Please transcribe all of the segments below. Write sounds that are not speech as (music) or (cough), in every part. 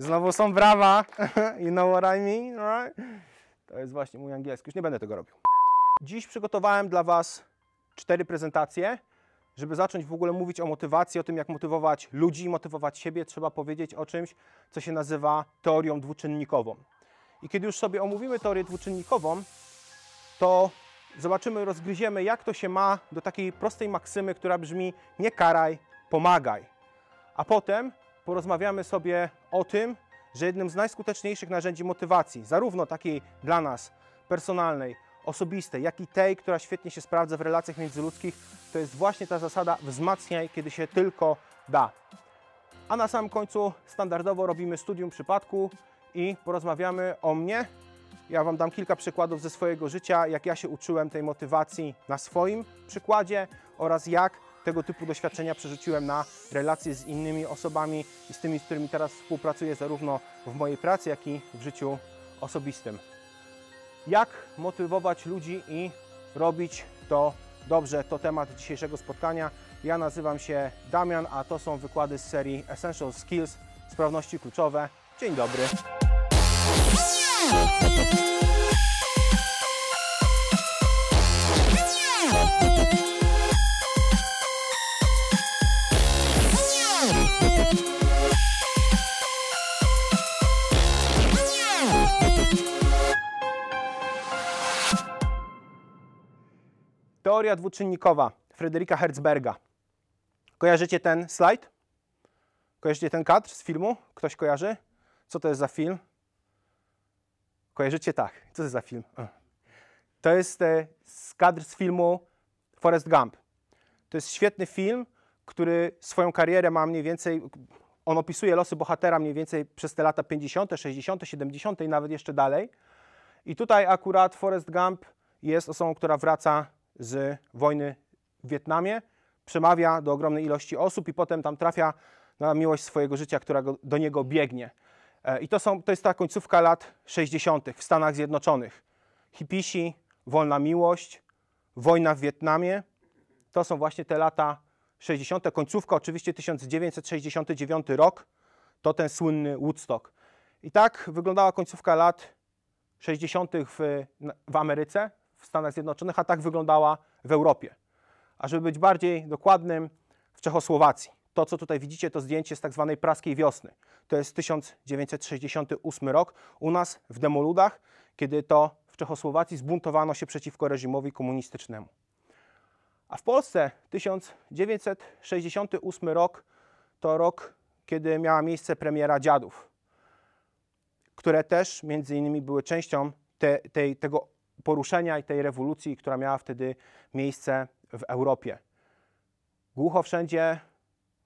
Znowu są brawa. (laughs) You know what I mean, right? To jest właśnie mój angielski. Już nie będę tego robił. Dziś przygotowałem dla Was cztery prezentacje. Żeby zacząć w ogóle mówić o motywacji, o tym jak motywować ludzi, motywować siebie, trzeba powiedzieć o czymś, co się nazywa teorią dwuczynnikową. I kiedy już sobie omówimy teorię dwuczynnikową, to zobaczymy, rozgryziemy, jak to się ma do takiej prostej maksymy, która brzmi nie karaj, pomagaj. A potem porozmawiamy sobie o tym, że jednym z najskuteczniejszych narzędzi motywacji, zarówno takiej dla nas personalnej, osobistej, jak i tej, która świetnie się sprawdza w relacjach międzyludzkich, to jest właśnie ta zasada wzmacniaj, kiedy się tylko da. A na samym końcu standardowo robimy studium przypadku i porozmawiamy o mnie. Ja Wam dam kilka przykładów ze swojego życia, jak ja się uczyłem tej motywacji na swoim przykładzie oraz jak tego typu doświadczenia przerzuciłem na relacje z innymi osobami i z tymi, z którymi teraz współpracuję, zarówno w mojej pracy, jak i w życiu osobistym. Jak motywować ludzi i robić to dobrze, to temat dzisiejszego spotkania. Ja nazywam się Damian, a to są wykłady z serii Essential Skills, sprawności kluczowe. Dzień dobry. Teoria dwuczynnikowa Frederika Herzberga. Kojarzycie ten slajd? Kojarzycie ten kadr z filmu? Ktoś kojarzy? Co to jest za film? Kojarzycie tak. Co to jest za film? To jest e, kadr z filmu Forrest Gump. To jest świetny film, który swoją karierę ma mniej więcej. On opisuje losy bohatera mniej więcej przez te lata 50., 60., 70. i nawet jeszcze dalej. I tutaj akurat Forrest Gump jest osobą, która wraca z wojny w Wietnamie, przemawia do ogromnej ilości osób i potem tam trafia na miłość swojego życia, która go, do niego biegnie. E, I to, są, to jest ta końcówka lat 60. w Stanach Zjednoczonych. Hipisi, wolna miłość, wojna w Wietnamie. To są właśnie te lata 60. Końcówka oczywiście 1969 rok to ten słynny Woodstock. I tak wyglądała końcówka lat 60. W, w Ameryce w Stanach Zjednoczonych, a tak wyglądała w Europie. A żeby być bardziej dokładnym, w Czechosłowacji. To, co tutaj widzicie, to zdjęcie z tak zwanej praskiej wiosny. To jest 1968 rok. U nas w Demoludach, kiedy to w Czechosłowacji zbuntowano się przeciwko reżimowi komunistycznemu. A w Polsce 1968 rok to rok, kiedy miała miejsce premiera Dziadów, które też między innymi były częścią te, tej, tego poruszenia i tej rewolucji, która miała wtedy miejsce w Europie. Głucho wszędzie,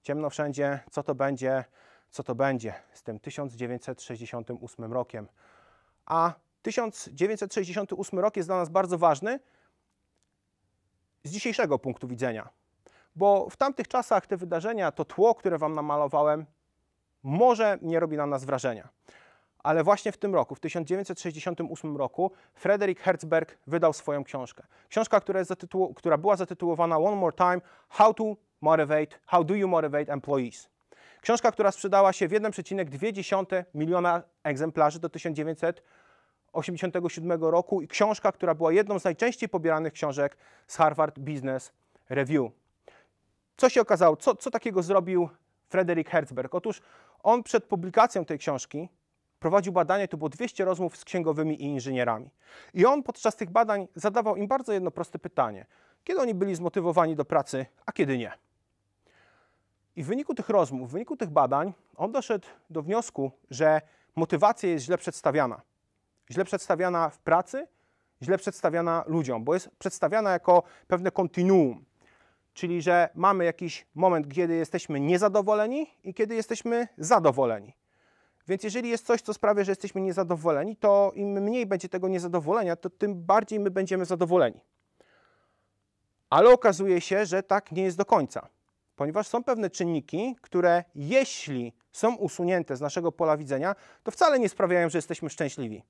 ciemno wszędzie, co to będzie, co to będzie z tym 1968 rokiem. A 1968 rok jest dla nas bardzo ważny z dzisiejszego punktu widzenia, bo w tamtych czasach te wydarzenia, to tło, które Wam namalowałem, może nie robi na nas wrażenia ale właśnie w tym roku, w 1968 roku, Frederick Herzberg wydał swoją książkę. Książka, która, która była zatytułowana One More Time: How to Motivate, How do you motivate employees? Książka, która sprzedała się w 1,2 miliona egzemplarzy do 1987 roku i książka, która była jedną z najczęściej pobieranych książek z Harvard Business Review. Co się okazało? Co, co takiego zrobił Frederick Herzberg? Otóż on przed publikacją tej książki prowadził badanie, to było 200 rozmów z księgowymi i inżynierami. I on podczas tych badań zadawał im bardzo jedno proste pytanie. Kiedy oni byli zmotywowani do pracy, a kiedy nie? I w wyniku tych rozmów, w wyniku tych badań, on doszedł do wniosku, że motywacja jest źle przedstawiana. Źle przedstawiana w pracy, źle przedstawiana ludziom, bo jest przedstawiana jako pewne kontinuum. Czyli, że mamy jakiś moment, kiedy jesteśmy niezadowoleni i kiedy jesteśmy zadowoleni. Więc jeżeli jest coś, co sprawia, że jesteśmy niezadowoleni, to im mniej będzie tego niezadowolenia, to tym bardziej my będziemy zadowoleni. Ale okazuje się, że tak nie jest do końca, ponieważ są pewne czynniki, które jeśli są usunięte z naszego pola widzenia, to wcale nie sprawiają, że jesteśmy szczęśliwi.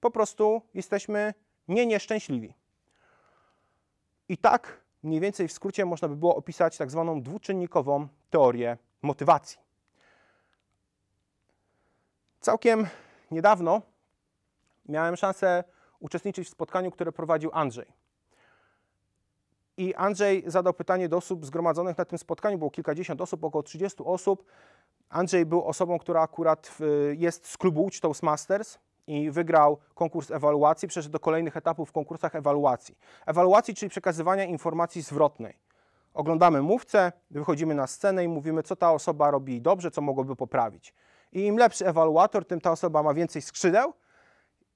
Po prostu jesteśmy nie nieszczęśliwi. I tak mniej więcej w skrócie można by było opisać tak zwaną dwuczynnikową teorię motywacji. Całkiem niedawno miałem szansę uczestniczyć w spotkaniu, które prowadził Andrzej. I Andrzej zadał pytanie do osób zgromadzonych na tym spotkaniu. Było kilkadziesiąt osób, około 30 osób. Andrzej był osobą, która akurat y, jest z klubu Łódź Toastmasters i wygrał konkurs ewaluacji, przeszedł do kolejnych etapów w konkursach ewaluacji. Ewaluacji, czyli przekazywania informacji zwrotnej. Oglądamy mówcę, wychodzimy na scenę i mówimy, co ta osoba robi dobrze, co mogłoby poprawić. I im lepszy ewaluator, tym ta osoba ma więcej skrzydeł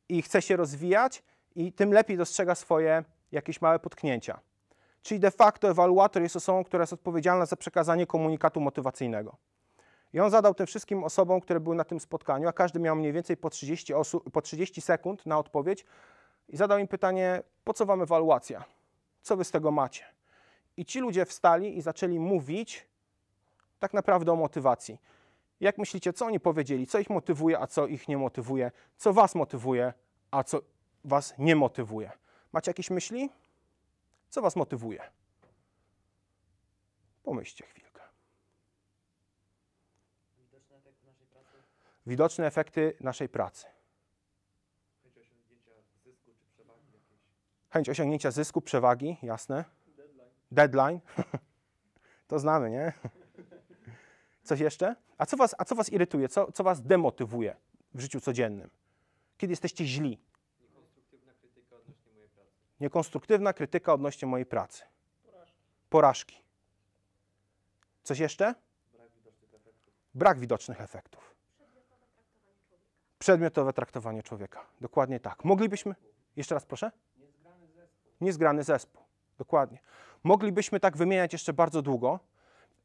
i chce się rozwijać i tym lepiej dostrzega swoje jakieś małe potknięcia. Czyli de facto ewaluator jest osobą, która jest odpowiedzialna za przekazanie komunikatu motywacyjnego. I on zadał tym wszystkim osobom, które były na tym spotkaniu, a każdy miał mniej więcej po 30, po 30 sekund na odpowiedź, i zadał im pytanie, po co wam ewaluacja? Co wy z tego macie? I ci ludzie wstali i zaczęli mówić tak naprawdę o motywacji. Jak myślicie, co oni powiedzieli? Co ich motywuje, a co ich nie motywuje? Co was motywuje, a co was nie motywuje? Macie jakieś myśli? Co was motywuje? Pomyślcie chwilkę. Widoczne efekty naszej pracy. Widoczne efekty naszej pracy. Chęć osiągnięcia zysku czy przewagi jakiejś. Chęć osiągnięcia zysku, przewagi, jasne. Deadline. Deadline. (laughs) to znamy, nie? Coś jeszcze? A co was, a co was irytuje? Co, co was demotywuje w życiu codziennym? Kiedy jesteście źli? Niekonstruktywna krytyka odnośnie mojej pracy. Niekonstruktywna krytyka odnośnie mojej pracy. Porażki. Porażki. Coś jeszcze? Brak widocznych efektów. Brak widocznych efektów. Przedmiotowe traktowanie człowieka. Dokładnie tak. Moglibyśmy. Jeszcze raz proszę? Niezgrany zespół. Niezgrany zespół. Dokładnie. Moglibyśmy tak wymieniać jeszcze bardzo długo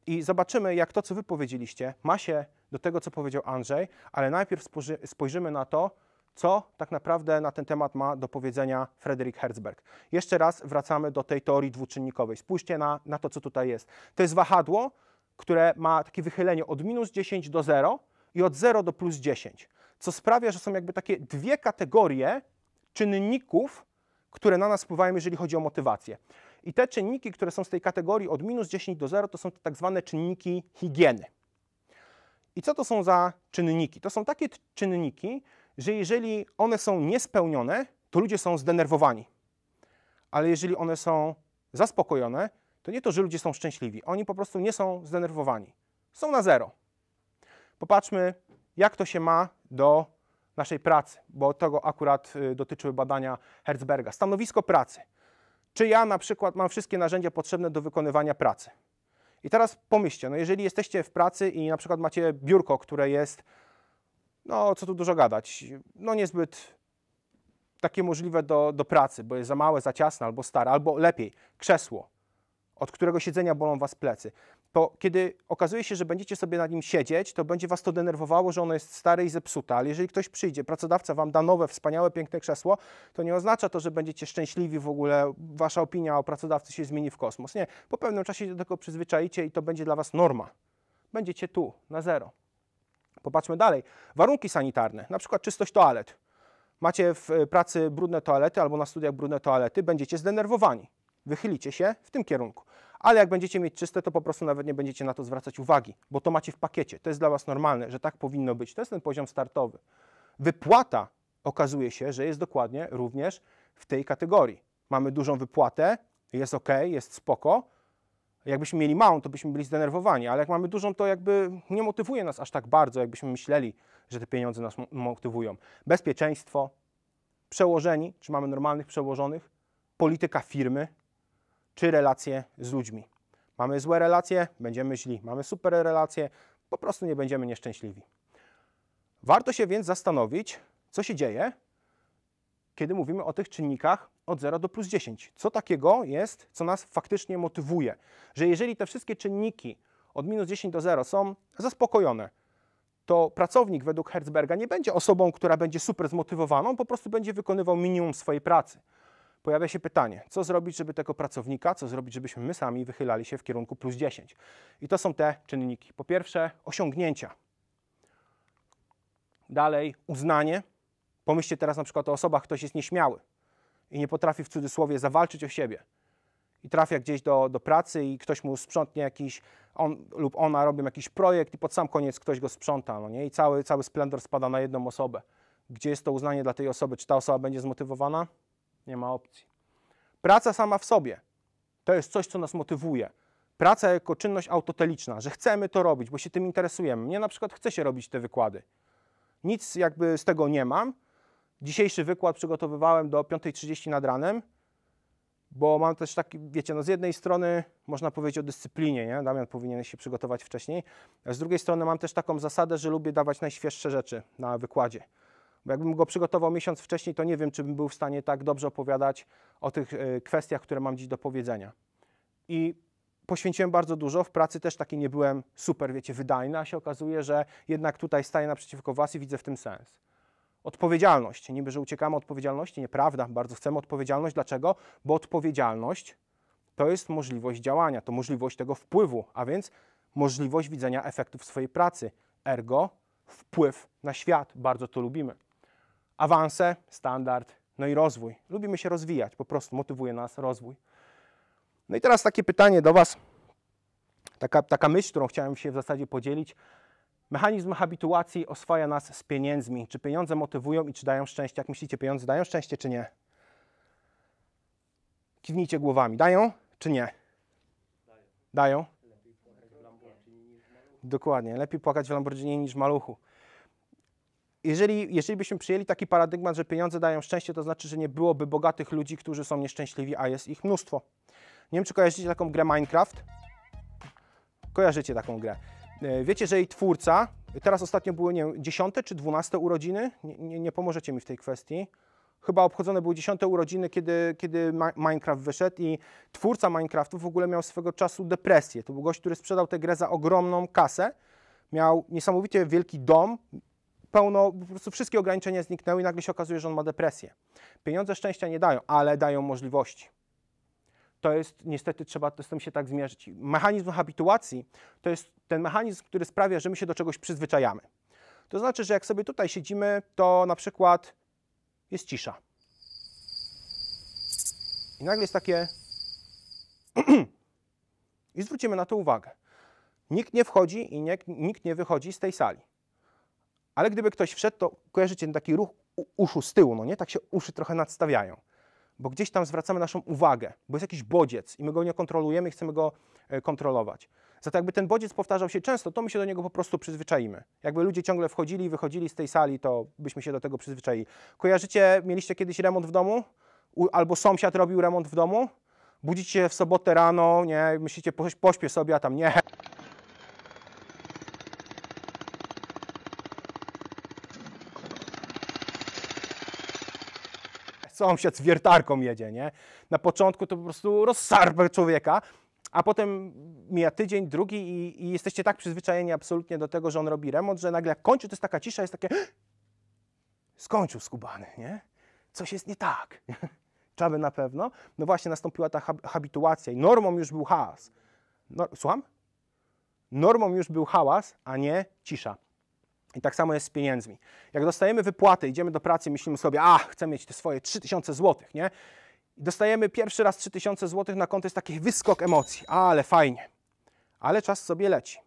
i zobaczymy, jak to, co wy powiedzieliście, ma się do tego, co powiedział Andrzej, ale najpierw spojrzymy na to, co tak naprawdę na ten temat ma do powiedzenia Frederick Herzberg. Jeszcze raz wracamy do tej teorii dwuczynnikowej. Spójrzcie na, na to, co tutaj jest. To jest wahadło, które ma takie wychylenie od minus 10 do 0 i od 0 do plus 10, co sprawia, że są jakby takie dwie kategorie czynników, które na nas wpływają, jeżeli chodzi o motywację. I te czynniki, które są z tej kategorii od minus 10 do 0, to są tak zwane czynniki higieny. I co to są za czynniki? To są takie czynniki, że jeżeli one są niespełnione, to ludzie są zdenerwowani. Ale jeżeli one są zaspokojone, to nie to, że ludzie są szczęśliwi. Oni po prostu nie są zdenerwowani. Są na zero. Popatrzmy, jak to się ma do naszej pracy, bo tego akurat y, dotyczyły badania Herzberga. Stanowisko pracy czy ja na przykład mam wszystkie narzędzia potrzebne do wykonywania pracy. I teraz pomyślcie, no jeżeli jesteście w pracy i na przykład macie biurko, które jest, no co tu dużo gadać, no niezbyt takie możliwe do, do pracy, bo jest za małe, za ciasne albo stare, albo lepiej, krzesło, od którego siedzenia bolą was plecy to kiedy okazuje się, że będziecie sobie na nim siedzieć, to będzie was to denerwowało, że ono jest stare i zepsute. Ale jeżeli ktoś przyjdzie, pracodawca wam da nowe, wspaniałe, piękne krzesło, to nie oznacza to, że będziecie szczęśliwi w ogóle, wasza opinia o pracodawcy się zmieni w kosmos. Nie, po pewnym czasie się do tego przyzwyczajicie i to będzie dla was norma. Będziecie tu, na zero. Popatrzmy dalej. Warunki sanitarne, na przykład czystość toalet. Macie w e, pracy brudne toalety albo na studiach brudne toalety, będziecie zdenerwowani. Wychylicie się w tym kierunku ale jak będziecie mieć czyste, to po prostu nawet nie będziecie na to zwracać uwagi, bo to macie w pakiecie. To jest dla Was normalne, że tak powinno być. To jest ten poziom startowy. Wypłata okazuje się, że jest dokładnie również w tej kategorii. Mamy dużą wypłatę, jest ok, jest spoko. Jakbyśmy mieli małą, to byśmy byli zdenerwowani, ale jak mamy dużą, to jakby nie motywuje nas aż tak bardzo, jakbyśmy myśleli, że te pieniądze nas motywują. Bezpieczeństwo, przełożeni, czy mamy normalnych przełożonych, polityka firmy, czy relacje z ludźmi. Mamy złe relacje, będziemy źli. Mamy super relacje, po prostu nie będziemy nieszczęśliwi. Warto się więc zastanowić, co się dzieje, kiedy mówimy o tych czynnikach od 0 do plus 10. Co takiego jest, co nas faktycznie motywuje? Że jeżeli te wszystkie czynniki od minus 10 do 0 są zaspokojone, to pracownik według Herzberga nie będzie osobą, która będzie super zmotywowaną, po prostu będzie wykonywał minimum swojej pracy pojawia się pytanie, co zrobić, żeby tego pracownika, co zrobić, żebyśmy my sami wychylali się w kierunku plus 10. I to są te czynniki. Po pierwsze, osiągnięcia. Dalej, uznanie. Pomyślcie teraz na przykład o osobach, ktoś jest nieśmiały i nie potrafi w cudzysłowie zawalczyć o siebie i trafia gdzieś do, do pracy i ktoś mu sprzątnie jakiś, on lub ona robią jakiś projekt i pod sam koniec ktoś go sprząta, no nie? I cały, cały splendor spada na jedną osobę. Gdzie jest to uznanie dla tej osoby? Czy ta osoba będzie zmotywowana? Nie ma opcji. Praca sama w sobie to jest coś, co nas motywuje. Praca jako czynność autoteliczna, że chcemy to robić, bo się tym interesujemy. Mnie na przykład chce się robić te wykłady. Nic jakby z tego nie mam. Dzisiejszy wykład przygotowywałem do 5.30 nad ranem, bo mam też taki, wiecie, no z jednej strony można powiedzieć o dyscyplinie, nie? Damian powinien się przygotować wcześniej. Z drugiej strony mam też taką zasadę, że lubię dawać najświeższe rzeczy na wykładzie. Bo jakbym go przygotował miesiąc wcześniej, to nie wiem, czy bym był w stanie tak dobrze opowiadać o tych e, kwestiach, które mam dziś do powiedzenia. I poświęciłem bardzo dużo. W pracy też taki nie byłem super, wiecie, wydajny, a się okazuje, że jednak tutaj staję naprzeciwko Was i widzę w tym sens. Odpowiedzialność. Niby, że uciekamy od odpowiedzialności. Nieprawda. Bardzo chcemy odpowiedzialność. Dlaczego? Bo odpowiedzialność to jest możliwość działania, to możliwość tego wpływu, a więc możliwość widzenia efektów swojej pracy. Ergo wpływ na świat. Bardzo to lubimy awanse, standard, no i rozwój. Lubimy się rozwijać, po prostu motywuje nas rozwój. No i teraz takie pytanie do Was, taka, taka myśl, którą chciałem się w zasadzie podzielić. Mechanizm habituacji oswaja nas z pieniędzmi. Czy pieniądze motywują i czy dają szczęście? Jak myślicie, pieniądze dają szczęście czy nie? Kiwnijcie głowami. Dają czy nie? Dają. Dokładnie. Lepiej płakać w Lamborghini niż maluchu jeżeli, jeżeli byśmy przyjęli taki paradygmat, że pieniądze dają szczęście, to znaczy, że nie byłoby bogatych ludzi, którzy są nieszczęśliwi, a jest ich mnóstwo. Nie wiem, czy kojarzycie taką grę Minecraft? Kojarzycie taką grę. E, wiecie, że jej twórca, teraz ostatnio były, nie wiem, 10 czy 12 urodziny? Nie, nie, nie pomożecie mi w tej kwestii. Chyba obchodzone były 10 urodziny, kiedy, kiedy Minecraft wyszedł i twórca Minecraftu w ogóle miał swego czasu depresję. To był gość, który sprzedał tę grę za ogromną kasę. Miał niesamowicie wielki dom, pełno, po prostu wszystkie ograniczenia zniknęły i nagle się okazuje, że on ma depresję. Pieniądze szczęścia nie dają, ale dają możliwości. To jest, niestety trzeba z tym się tak zmierzyć. Mechanizm habituacji to jest ten mechanizm, który sprawia, że my się do czegoś przyzwyczajamy. To znaczy, że jak sobie tutaj siedzimy, to na przykład jest cisza. I nagle jest takie. (clears throat) I zwrócimy na to uwagę. Nikt nie wchodzi i nikt nie wychodzi z tej sali. Ale gdyby ktoś wszedł, to kojarzycie ten taki ruch uszu z tyłu, no nie? Tak się uszy trochę nadstawiają. Bo gdzieś tam zwracamy naszą uwagę, bo jest jakiś bodziec i my go nie kontrolujemy i chcemy go e, kontrolować. Zatem jakby ten bodziec powtarzał się często, to my się do niego po prostu przyzwyczaimy. Jakby ludzie ciągle wchodzili i wychodzili z tej sali, to byśmy się do tego przyzwyczaili. Kojarzycie, mieliście kiedyś remont w domu? U, albo sąsiad robił remont w domu? Budzicie się w sobotę rano, nie, myślicie, pośpię sobie, a tam nie. sąsiad z wiertarką jedzie, nie? Na początku to po prostu rozsarpę człowieka, a potem mija tydzień, drugi i, i, jesteście tak przyzwyczajeni absolutnie do tego, że on robi remont, że nagle jak kończy, to jest taka cisza, jest takie skończył skubany, nie? Coś jest nie tak. (laughs) Czaby na pewno. No właśnie nastąpiła ta habituacja i normą już był hałas. No, słucham? Normą już był hałas, a nie cisza. I tak samo jest z pieniędzmi. Jak dostajemy wypłatę, idziemy do pracy, myślimy sobie, a chcę mieć te swoje 3000 zł, nie? I dostajemy pierwszy raz 3000 zł na konto, jest taki wyskok emocji, ale fajnie. Ale czas sobie leci.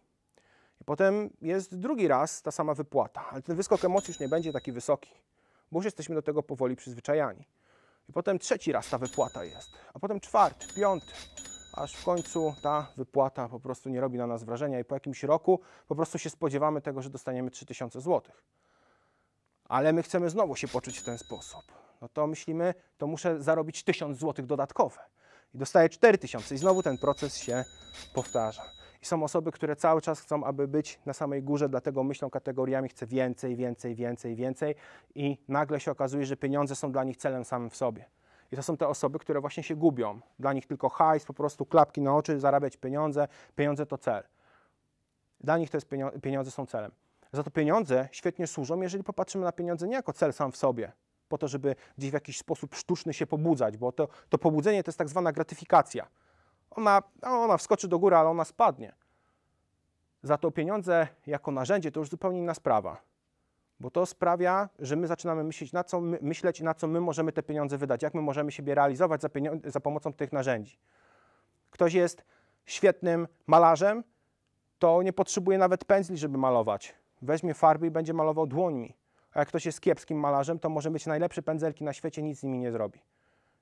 I potem jest drugi raz ta sama wypłata, ale ten wyskok emocji już nie będzie taki wysoki, bo już jesteśmy do tego powoli przyzwyczajani. I potem trzeci raz ta wypłata jest, a potem czwarty, piąty aż w końcu ta wypłata po prostu nie robi na nas wrażenia i po jakimś roku po prostu się spodziewamy tego, że dostaniemy 3000 zł. Ale my chcemy znowu się poczuć w ten sposób. No to myślimy, to muszę zarobić 1000 zł dodatkowe i dostaję 4000 i znowu ten proces się powtarza. I są osoby, które cały czas chcą, aby być na samej górze, dlatego myślą kategoriami, chcę więcej, więcej, więcej, więcej i nagle się okazuje, że pieniądze są dla nich celem samym w sobie. I to są te osoby, które właśnie się gubią. Dla nich tylko hajs, po prostu klapki na oczy, zarabiać pieniądze. Pieniądze to cel. Dla nich to jest pieniądze są celem. Za to pieniądze świetnie służą, jeżeli popatrzymy na pieniądze nie jako cel sam w sobie, po to, żeby gdzieś w jakiś sposób sztuczny się pobudzać, bo to, to pobudzenie to jest tak zwana gratyfikacja. Ona, ona wskoczy do góry, ale ona spadnie. Za to pieniądze jako narzędzie to już zupełnie inna sprawa bo to sprawia, że my zaczynamy myśleć na, co my, myśleć, na co my możemy te pieniądze wydać, jak my możemy siebie realizować za, za pomocą tych narzędzi. Ktoś jest świetnym malarzem, to nie potrzebuje nawet pędzli, żeby malować. Weźmie farby i będzie malował dłońmi. A jak ktoś jest kiepskim malarzem, to może mieć najlepsze pędzelki na świecie, nic z nimi nie zrobi.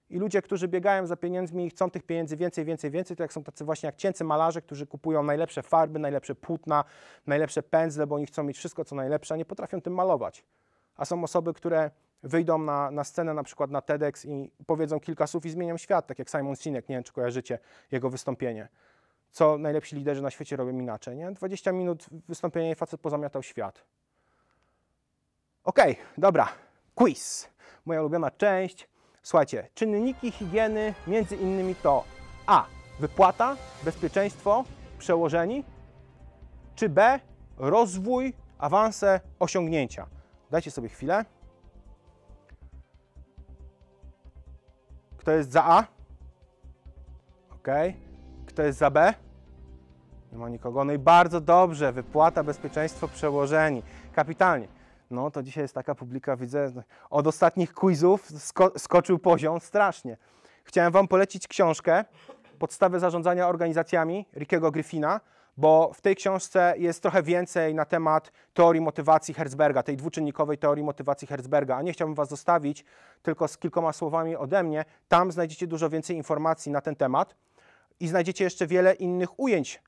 I ludzie, którzy biegają za pieniędzmi i chcą tych pieniędzy więcej, więcej, więcej, to jak są tacy właśnie jak cięcy malarze, którzy kupują najlepsze farby, najlepsze płótna, najlepsze pędzle, bo oni chcą mieć wszystko, co najlepsze, a nie potrafią tym malować. A są osoby, które wyjdą na, na scenę, na przykład na TEDx i powiedzą kilka słów i zmienią świat, tak jak Simon Sinek, nie wiem czy kojarzycie jego wystąpienie. Co najlepsi liderzy na świecie robią inaczej, nie? 20 minut wystąpienia i facet pozamiatał świat. Okej, okay, dobra, quiz. Moja ulubiona część. Słuchajcie, czynniki higieny między innymi to A. Wypłata, bezpieczeństwo, przełożeni, czy B. Rozwój, awanse, osiągnięcia. Dajcie sobie chwilę. Kto jest za A? Ok. Kto jest za B? Nie ma nikogo. No i bardzo dobrze. Wypłata, bezpieczeństwo, przełożeni. Kapitalnie. No to dzisiaj jest taka publika, widzę, od ostatnich quizów sko skoczył poziom strasznie. Chciałem Wam polecić książkę Podstawy zarządzania organizacjami Rickiego Griffina, bo w tej książce jest trochę więcej na temat teorii motywacji Herzberga, tej dwuczynnikowej teorii motywacji Herzberga, a nie chciałbym Was zostawić tylko z kilkoma słowami ode mnie. Tam znajdziecie dużo więcej informacji na ten temat i znajdziecie jeszcze wiele innych ujęć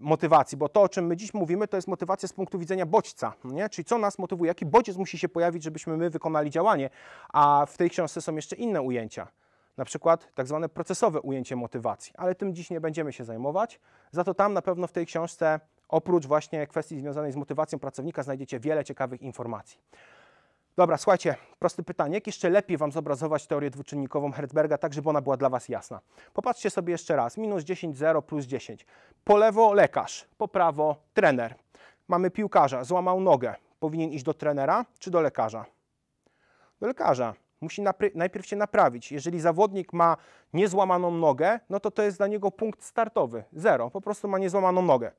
motywacji, bo to, o czym my dziś mówimy, to jest motywacja z punktu widzenia bodźca, nie? czyli co nas motywuje, jaki bodziec musi się pojawić, żebyśmy my wykonali działanie, a w tej książce są jeszcze inne ujęcia, na przykład tak zwane procesowe ujęcie motywacji, ale tym dziś nie będziemy się zajmować, za to tam na pewno w tej książce oprócz właśnie kwestii związanej z motywacją pracownika znajdziecie wiele ciekawych informacji. Dobra, słuchajcie, proste pytanie. Jak jeszcze lepiej Wam zobrazować teorię dwuczynnikową Herzberga, tak żeby ona była dla Was jasna? Popatrzcie sobie jeszcze raz. Minus 10, 0, plus 10. Po lewo lekarz, po prawo trener. Mamy piłkarza, złamał nogę. Powinien iść do trenera czy do lekarza? Do lekarza. Musi najpierw się naprawić. Jeżeli zawodnik ma niezłamaną nogę, no to to jest dla niego punkt startowy. Zero. Po prostu ma niezłamaną nogę.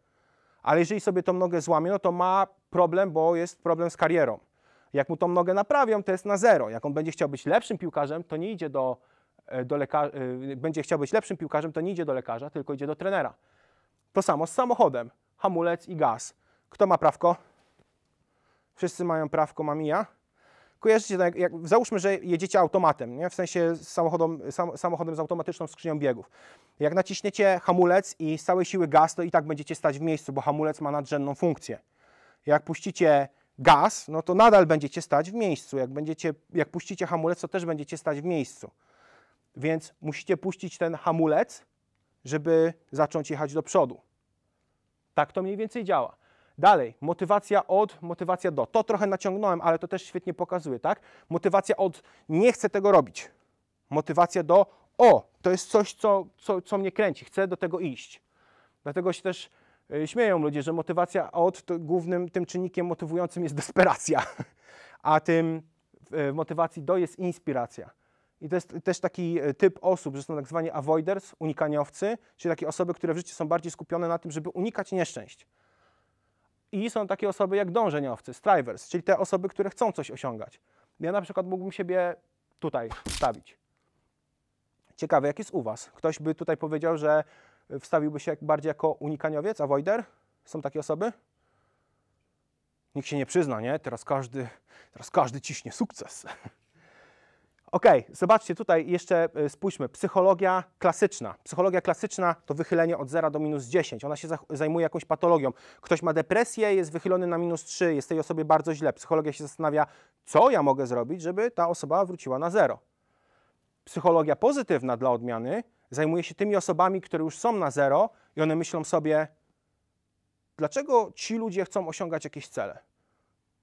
Ale jeżeli sobie tą nogę złamie, no to ma problem, bo jest problem z karierą. Jak mu tą nogę naprawią, to jest na zero. Jak on będzie chciał być lepszym piłkarzem, to nie idzie do, e, do lekarza, e, będzie chciał być lepszym piłkarzem, to nie idzie do lekarza, tylko idzie do trenera. To samo z samochodem. Hamulec i gaz. Kto ma prawko? Wszyscy mają prawko, mam i ja. Kojarzycie, no jak, jak, załóżmy, że jedziecie automatem, nie? w sensie samochodem, sam, samochodem z automatyczną skrzynią biegów. Jak naciśniecie hamulec i z całej siły gaz, to i tak będziecie stać w miejscu, bo hamulec ma nadrzędną funkcję. Jak puścicie gaz, no to nadal będziecie stać w miejscu. Jak, będziecie, jak puścicie hamulec, to też będziecie stać w miejscu. Więc musicie puścić ten hamulec, żeby zacząć jechać do przodu. Tak to mniej więcej działa. Dalej, motywacja od, motywacja do. To trochę naciągnąłem, ale to też świetnie pokazuje, tak? Motywacja od nie chcę tego robić. Motywacja do o, to jest coś, co, co, co mnie kręci, chcę do tego iść. Dlatego się też E, śmieją ludzie, że motywacja od, to głównym tym czynnikiem motywującym jest desperacja, (laughs) a tym e, w motywacji do jest inspiracja. I to jest też taki e, typ osób, że są tak zwani avoiders, unikaniowcy, czyli takie osoby, które w życiu są bardziej skupione na tym, żeby unikać nieszczęść. I są takie osoby jak dążeniowcy, strivers, czyli te osoby, które chcą coś osiągać. Ja na przykład mógłbym siebie tutaj stawić. Ciekawe, jak jest u Was. Ktoś by tutaj powiedział, że wstawiłby się bardziej jako unikaniowiec, avoider? Są takie osoby? Nikt się nie przyzna, nie? Teraz każdy, teraz każdy ciśnie sukces. (laughs) Ok, zobaczcie tutaj jeszcze y, spójrzmy. Psychologia klasyczna. Psychologia klasyczna to wychylenie od 0 do minus 10. Ona się zajmuje jakąś patologią. Ktoś ma depresję, jest wychylony na minus 3, jest tej osobie bardzo źle. Psychologia się zastanawia, co ja mogę zrobić, żeby ta osoba wróciła na 0. Psychologia pozytywna dla odmiany zajmuje się tymi osobami, które już są na zero i one myślą sobie, dlaczego ci ludzie chcą osiągać jakieś cele?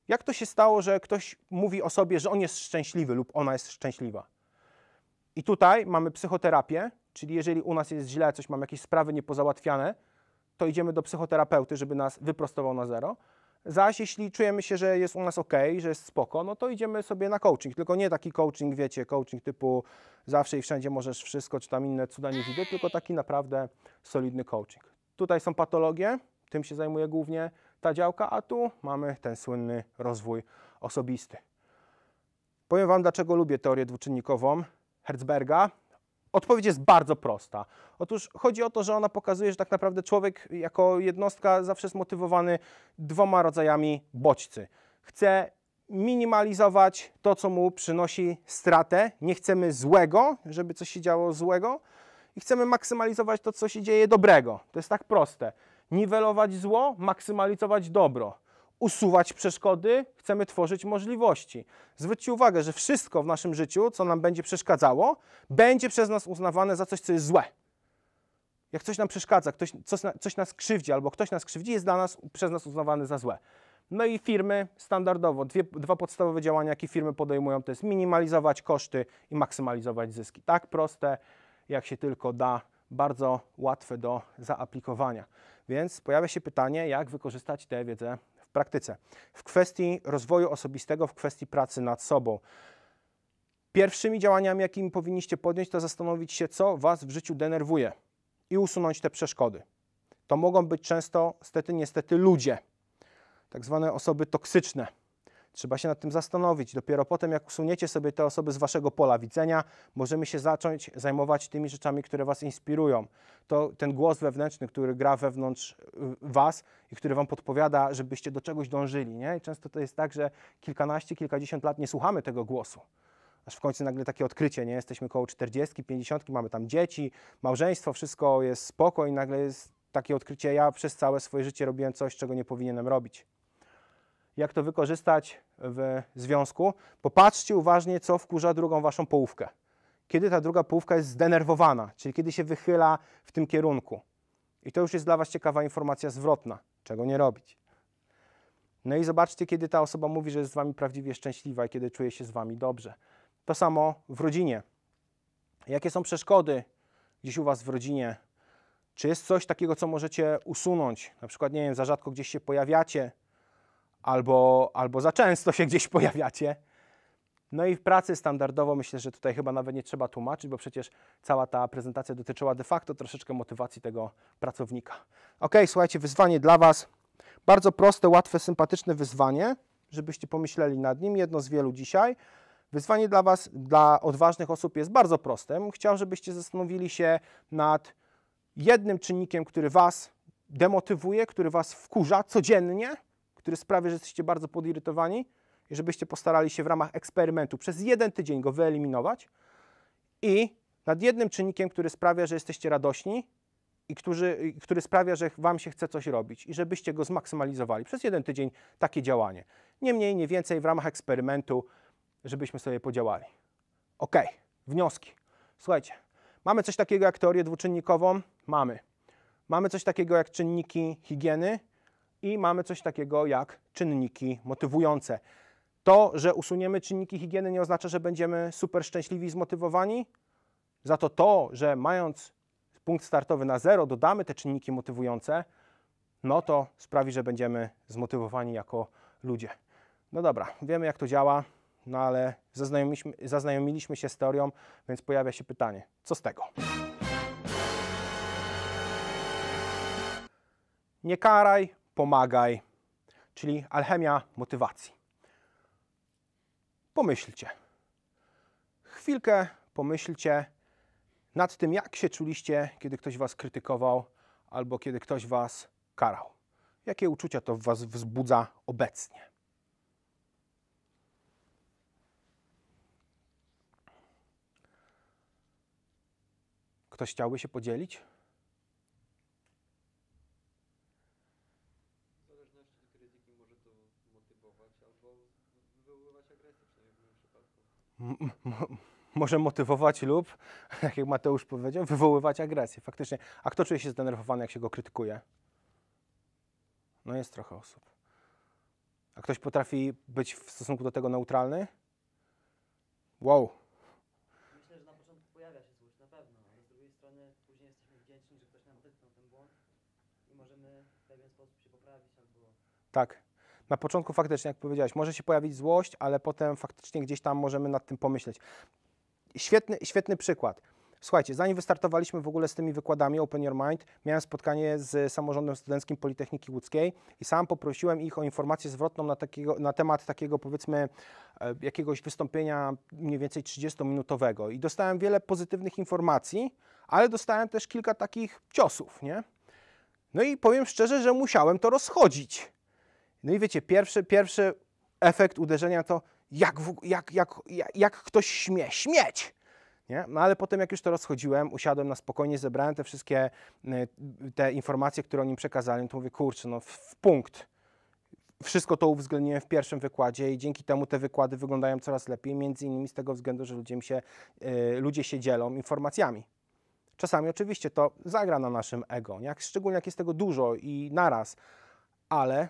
Jak to się stało, że ktoś mówi o sobie, że on jest szczęśliwy lub ona jest szczęśliwa? I tutaj mamy psychoterapię, czyli jeżeli u nas jest źle, coś mamy jakieś sprawy niepozałatwiane, to idziemy do psychoterapeuty, żeby nas wyprostował na zero. Zaś jeśli czujemy się, że jest u nas ok, że jest spoko, no to idziemy sobie na coaching. Tylko nie taki coaching, wiecie, coaching typu zawsze i wszędzie możesz wszystko, czy tam inne cuda nie widzę, tylko taki naprawdę solidny coaching. Tutaj są patologie, tym się zajmuje głównie ta działka, a tu mamy ten słynny rozwój osobisty. Powiem Wam, dlaczego lubię teorię dwuczynnikową Herzberga, Odpowiedź jest bardzo prosta. Otóż chodzi o to, że ona pokazuje, że tak naprawdę człowiek jako jednostka zawsze jest motywowany dwoma rodzajami bodźcy. Chce minimalizować to, co mu przynosi stratę. Nie chcemy złego, żeby coś się działo złego i chcemy maksymalizować to, co się dzieje dobrego. To jest tak proste. Niwelować zło, maksymalizować dobro usuwać przeszkody, chcemy tworzyć możliwości. Zwróćcie uwagę, że wszystko w naszym życiu, co nam będzie przeszkadzało, będzie przez nas uznawane za coś, co jest złe. Jak coś nam przeszkadza, ktoś, coś, coś nas krzywdzi albo ktoś nas krzywdzi, jest dla nas, przez nas uznawany za złe. No i firmy standardowo, dwie, dwa podstawowe działania, jakie firmy podejmują, to jest minimalizować koszty i maksymalizować zyski. Tak proste, jak się tylko da, bardzo łatwe do zaaplikowania. Więc pojawia się pytanie, jak wykorzystać tę wiedzę w praktyce. W kwestii rozwoju osobistego, w kwestii pracy nad sobą. Pierwszymi działaniami, jakimi powinniście podjąć, to zastanowić się, co Was w życiu denerwuje i usunąć te przeszkody. To mogą być często, stety, niestety, ludzie, tak zwane osoby toksyczne Trzeba się nad tym zastanowić. Dopiero potem, jak usuniecie sobie te osoby z waszego pola widzenia, możemy się zacząć zajmować tymi rzeczami, które was inspirują. To ten głos wewnętrzny, który gra wewnątrz y, was i który wam podpowiada, żebyście do czegoś dążyli. Nie? I często to jest tak, że kilkanaście, kilkadziesiąt lat nie słuchamy tego głosu. Aż w końcu nagle takie odkrycie, nie? Jesteśmy koło 40, 50, mamy tam dzieci, małżeństwo, wszystko jest spoko i nagle jest takie odkrycie, ja przez całe swoje życie robiłem coś, czego nie powinienem robić jak to wykorzystać w związku, popatrzcie uważnie, co wkurza drugą waszą połówkę. Kiedy ta druga połówka jest zdenerwowana, czyli kiedy się wychyla w tym kierunku. I to już jest dla was ciekawa informacja zwrotna, czego nie robić. No i zobaczcie, kiedy ta osoba mówi, że jest z wami prawdziwie szczęśliwa i kiedy czuje się z wami dobrze. To samo w rodzinie. Jakie są przeszkody gdzieś u was w rodzinie? Czy jest coś takiego, co możecie usunąć? Na przykład, nie wiem, za rzadko gdzieś się pojawiacie, albo, albo za często się gdzieś (laughs) pojawiacie. No i w pracy standardowo myślę, że tutaj chyba nawet nie trzeba tłumaczyć, bo przecież cała ta prezentacja dotyczyła de facto troszeczkę motywacji tego pracownika. Ok, słuchajcie, wyzwanie dla Was. Bardzo proste, łatwe, sympatyczne wyzwanie, żebyście pomyśleli nad nim, jedno z wielu dzisiaj. Wyzwanie dla Was, dla odważnych osób jest bardzo proste. Chciał, żebyście zastanowili się nad jednym czynnikiem, który Was demotywuje, który Was wkurza codziennie – który sprawia, że jesteście bardzo podirytowani i żebyście postarali się w ramach eksperymentu przez jeden tydzień go wyeliminować i nad jednym czynnikiem, który sprawia, że jesteście radośni i który, który sprawia, że Wam się chce coś robić i żebyście go zmaksymalizowali. Przez jeden tydzień takie działanie. Nie mniej, nie więcej w ramach eksperymentu, żebyśmy sobie podziałali. Ok, wnioski. Słuchajcie, mamy coś takiego jak teorię dwuczynnikową? Mamy. Mamy coś takiego jak czynniki higieny? i mamy coś takiego jak czynniki motywujące. To, że usuniemy czynniki higieny, nie oznacza, że będziemy super szczęśliwi i zmotywowani. Za to to, że mając punkt startowy na zero, dodamy te czynniki motywujące, no to sprawi, że będziemy zmotywowani jako ludzie. No dobra, wiemy jak to działa, no ale zaznajomiliśmy, zaznajomiliśmy się z teorią, więc pojawia się pytanie, co z tego? Nie karaj, pomagaj, czyli alchemia motywacji. Pomyślcie. Chwilkę pomyślcie nad tym, jak się czuliście, kiedy ktoś Was krytykował albo kiedy ktoś Was karał. Jakie uczucia to w Was wzbudza obecnie? Ktoś chciałby się podzielić? może motywować lub, (laughs) jak Mateusz powiedział, wywoływać agresję. Faktycznie. A kto czuje się zdenerwowany, jak się go krytykuje? No jest trochę osób. A ktoś potrafi być w stosunku do tego neutralny? Wow. Myślę, że na początku pojawia się złość, na pewno, ale z drugiej strony później jesteśmy wdzięczni, że ktoś nam wytknął ten błąd i możemy w pewien sposób się poprawić albo... Tak na początku faktycznie, jak powiedziałeś, może się pojawić złość, ale potem faktycznie gdzieś tam możemy nad tym pomyśleć. Świetny, świetny przykład. Słuchajcie, zanim wystartowaliśmy w ogóle z tymi wykładami Open Your Mind, miałem spotkanie z samorządem studenckim Politechniki Łódzkiej i sam poprosiłem ich o informację zwrotną na, takiego, na temat takiego powiedzmy e, jakiegoś wystąpienia mniej więcej 30-minutowego i dostałem wiele pozytywnych informacji, ale dostałem też kilka takich ciosów, nie? No i powiem szczerze, że musiałem to rozchodzić. No i wiecie, pierwszy, pierwszy efekt uderzenia to jak, jak, jak, jak, ktoś śmie, śmieć! Nie? No ale potem jak już to rozchodziłem, usiadłem na spokojnie, zebrałem te wszystkie y, te informacje, które oni przekazali, no to mówię, kurczę, no w, w punkt. Wszystko to uwzględniłem w pierwszym wykładzie i dzięki temu te wykłady wyglądają coraz lepiej, między innymi z tego względu, że ludzie, się, y, ludzie się dzielą informacjami. Czasami oczywiście to zagra na naszym ego, szczególnie jak jest tego dużo i naraz, ale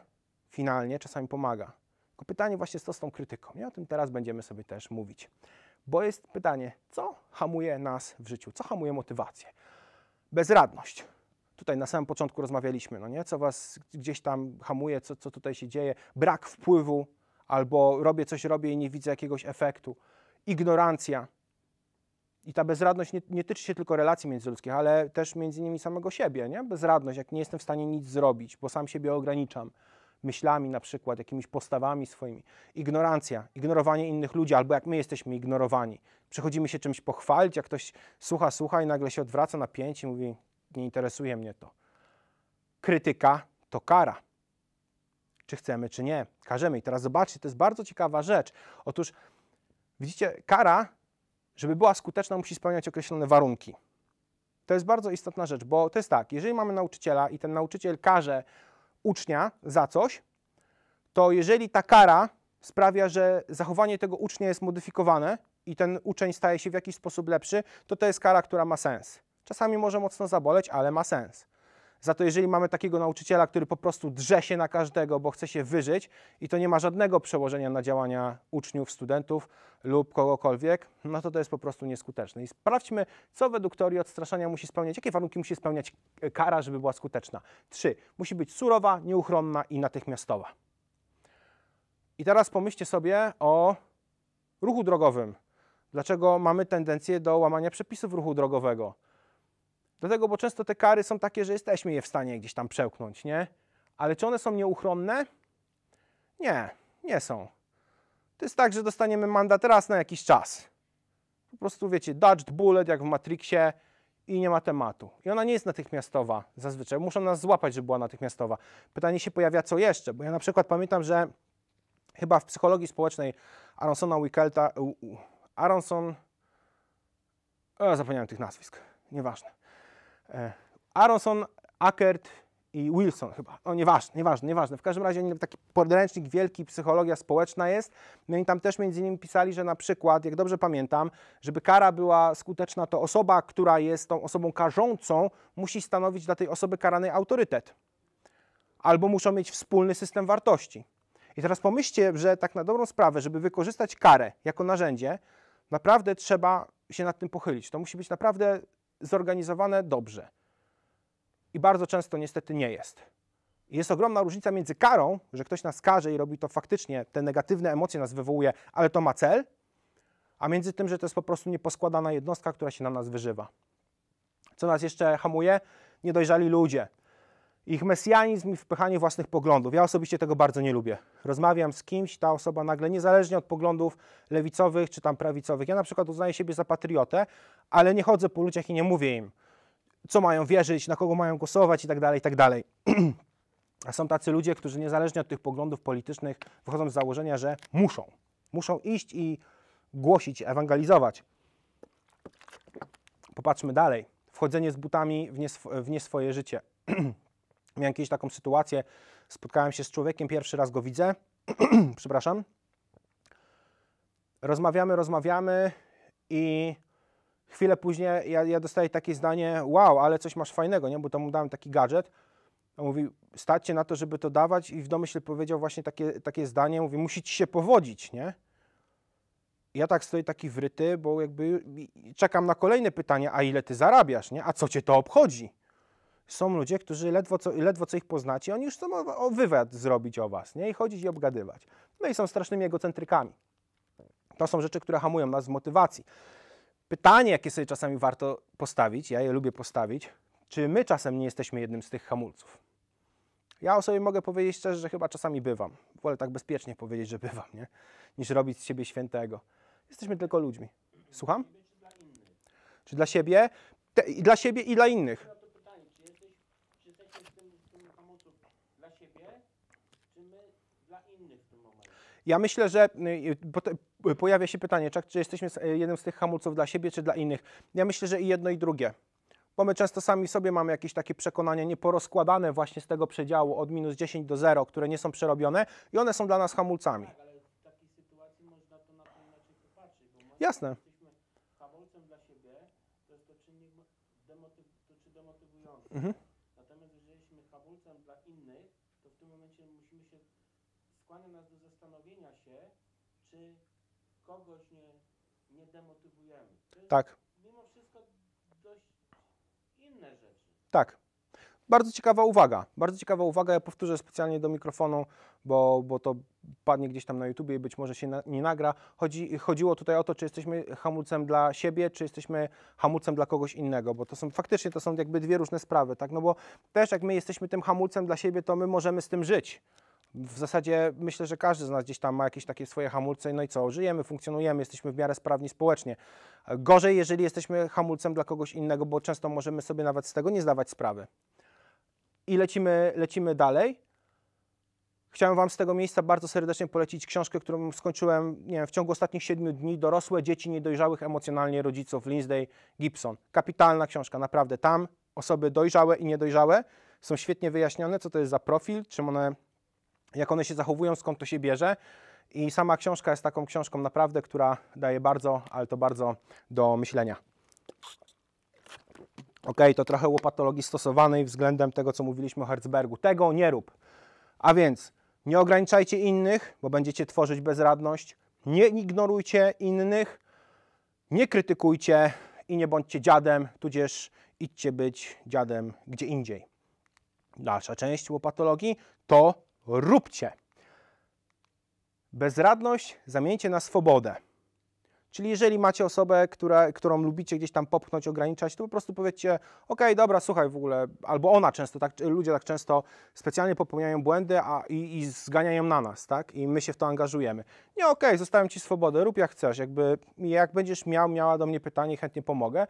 finalnie czasami pomaga. Tylko pytanie właśnie co z tą krytyką. Nie? O tym teraz będziemy sobie też mówić. Bo jest pytanie, co hamuje nas w życiu? Co hamuje motywację? Bezradność. Tutaj na samym początku rozmawialiśmy, no nie? Co was gdzieś tam hamuje, co, co tutaj się dzieje? Brak wpływu, albo robię coś, robię i nie widzę jakiegoś efektu. Ignorancja. I ta bezradność nie, nie, tyczy się tylko relacji międzyludzkich, ale też między nimi samego siebie, nie? Bezradność, jak nie jestem w stanie nic zrobić, bo sam siebie ograniczam myślami na przykład, jakimiś postawami swoimi. Ignorancja, ignorowanie innych ludzi, albo jak my jesteśmy ignorowani. Przechodzimy się czymś pochwalić, jak ktoś słucha, słucha i nagle się odwraca na pięć i mówi, nie interesuje mnie to. Krytyka to kara. Czy chcemy, czy nie. Karzemy. I teraz zobaczcie, to jest bardzo ciekawa rzecz. Otóż, widzicie, kara, żeby była skuteczna, musi spełniać określone warunki. To jest bardzo istotna rzecz, bo to jest tak, jeżeli mamy nauczyciela i ten nauczyciel każe ucznia za coś, to jeżeli ta kara sprawia, że zachowanie tego ucznia jest modyfikowane i ten uczeń staje się w jakiś sposób lepszy, to to jest kara, która ma sens. Czasami może mocno zaboleć, ale ma sens. Za to jeżeli mamy takiego nauczyciela, który po prostu drze się na każdego, bo chce się wyżyć i to nie ma żadnego przełożenia na działania uczniów, studentów lub kogokolwiek, no to to jest po prostu nieskuteczne. I sprawdźmy, co według teorii odstraszania musi spełniać, jakie warunki musi spełniać e, kara, żeby była skuteczna. Trzy, musi być surowa, nieuchronna i natychmiastowa. I teraz pomyślcie sobie o ruchu drogowym. Dlaczego mamy tendencję do łamania przepisów ruchu drogowego? Dlatego, bo często te kary są takie, że jesteśmy je w stanie gdzieś tam przełknąć, nie? Ale czy one są nieuchronne? Nie, nie są. To jest tak, że dostaniemy mandat raz na jakiś czas. Po prostu wiecie, dodged bullet jak w Matrixie i nie ma tematu. I ona nie jest natychmiastowa zazwyczaj. Muszą nas złapać, żeby była natychmiastowa. Pytanie się pojawia, co jeszcze? Bo ja na przykład pamiętam, że chyba w psychologii społecznej Aronsona Wickelta... Aronson... O, e, zapomniałem tych nazwisk. Nieważne. E, Aronson, Ackert i Wilson chyba. No nieważne, nieważne, nieważne. W każdym razie oni, taki podręcznik wielki, psychologia społeczna jest. No i tam też między innymi pisali, że na przykład, jak dobrze pamiętam, żeby kara była skuteczna, to osoba, która jest tą osobą karzącą, musi stanowić dla tej osoby karanej autorytet. Albo muszą mieć wspólny system wartości. I teraz pomyślcie, że tak na dobrą sprawę, żeby wykorzystać karę jako narzędzie, naprawdę trzeba się nad tym pochylić. To musi być naprawdę zorganizowane dobrze. I bardzo często niestety nie jest. Jest ogromna różnica między karą, że ktoś nas karze i robi to faktycznie, te negatywne emocje nas wywołuje, ale to ma cel, a między tym, że to jest po prostu nieposkładana jednostka, która się na nas wyżywa. Co nas jeszcze hamuje? Niedojrzali ludzie ich mesjanizm i wpychanie własnych poglądów. Ja osobiście tego bardzo nie lubię. Rozmawiam z kimś, ta osoba nagle, niezależnie od poglądów lewicowych czy tam prawicowych, ja na przykład uznaję siebie za patriotę, ale nie chodzę po ludziach i nie mówię im, co mają wierzyć, na kogo mają głosować i tak dalej, tak dalej. (clears throat) A są tacy ludzie, którzy niezależnie od tych poglądów politycznych wychodzą z założenia, że muszą. Muszą iść i głosić, ewangelizować. Popatrzmy dalej. Wchodzenie z butami w nie, w nie swoje życie. (clears throat) Miałem kiedyś taką sytuację, spotkałem się z człowiekiem, pierwszy raz go widzę, (clears throat) przepraszam. Rozmawiamy, rozmawiamy i chwilę później ja, ja dostaję takie zdanie, wow, ale coś masz fajnego, nie? bo tam mu dałem taki gadżet. On mówi, staćcie na to, żeby to dawać i w domyśle powiedział właśnie takie, takie zdanie, mówi, ci się powodzić, nie? ja tak stoję taki wryty, bo jakby czekam na kolejne pytanie, a ile ty zarabiasz, nie? A co cię to obchodzi? są ludzie, którzy ledwo co, ledwo co ich poznacie, oni już chcą o, o wywiad zrobić o was, nie? I chodzić i obgadywać. No i są strasznymi egocentrykami. To są rzeczy, które hamują nas w motywacji. Pytanie, jakie sobie czasami warto postawić, ja je lubię postawić, czy my czasem nie jesteśmy jednym z tych hamulców? Ja o sobie mogę powiedzieć szczerze, że chyba czasami bywam. Wolę tak bezpiecznie powiedzieć, że bywam, nie? Niż robić z siebie świętego. Jesteśmy tylko ludźmi. Słucham? Czy dla siebie? Te, I dla siebie i dla innych. Ja myślę, że y, y, y, pojawia się pytanie, czy jesteśmy jednym z tych hamulców dla siebie, czy dla innych. Ja myślę, że i jedno, i drugie bo my często sami sobie mamy jakieś takie przekonania nieporozkładane właśnie z tego przedziału od minus 10 do 0, które nie są przerobione i one są dla nas hamulcami. Tak, ale w takiej sytuacji można to na inaczej popatrzeć, bo Jasne. jesteśmy hamulcem dla siebie, to jest to czynnik demotyw- czy demotywujący. Mhm. kogoś nie, nie demotywujemy. tak. Mimo wszystko dość inne rzeczy. Tak. Bardzo ciekawa uwaga, bardzo ciekawa uwaga. Ja powtórzę specjalnie do mikrofonu, bo, bo to padnie gdzieś tam na YouTube i być może się na, nie nagra. Chodzi, chodziło tutaj o to, czy jesteśmy hamulcem dla siebie, czy jesteśmy hamulcem dla kogoś innego, bo to są faktycznie to są jakby dwie różne sprawy, tak? No bo też jak my jesteśmy tym hamulcem dla siebie, to my możemy z tym żyć w zasadzie myślę, że każdy z nas gdzieś tam ma jakieś takie swoje hamulce, no i co, żyjemy, funkcjonujemy, jesteśmy w miarę sprawni społecznie. Gorzej, jeżeli jesteśmy hamulcem dla kogoś innego, bo często możemy sobie nawet z tego nie zdawać sprawy. I lecimy, lecimy dalej. Chciałem Wam z tego miejsca bardzo serdecznie polecić książkę, którą skończyłem wiem, w ciągu ostatnich siedmiu dni. Dorosłe dzieci niedojrzałych emocjonalnie rodziców Lindsay Gibson. Kapitalna książka, naprawdę. Tam osoby dojrzałe i niedojrzałe są świetnie wyjaśnione, co to jest za profil, czym one jak one się zachowują, skąd to się bierze. I sama książka jest taką książką naprawdę, która daje bardzo, ale to bardzo do myślenia. Ok, to trochę łopatologii stosowanej względem tego, co mówiliśmy o Herzbergu. Tego nie rób. A więc nie ograniczajcie innych, bo będziecie tworzyć bezradność. Nie ignorujcie innych, nie krytykujcie i nie bądźcie dziadem, tudzież idźcie być dziadem gdzie indziej. Dalsza część łopatologii to róbcie. Bezradność zamieńcie na swobodę. Czyli jeżeli macie osobę, która, którą lubicie gdzieś tam popchnąć, ograniczać, to po prostu powiedzcie, okej, dobra, słuchaj w ogóle, albo ona często, tak, ludzie tak często specjalnie popełniają błędy a, i, i zganiają na nas, tak? I my się w to angażujemy. Nie, okej, zostawiam Ci swobodę, rób jak chcesz, jakby jak będziesz miał, miała do mnie pytanie, chętnie pomogę.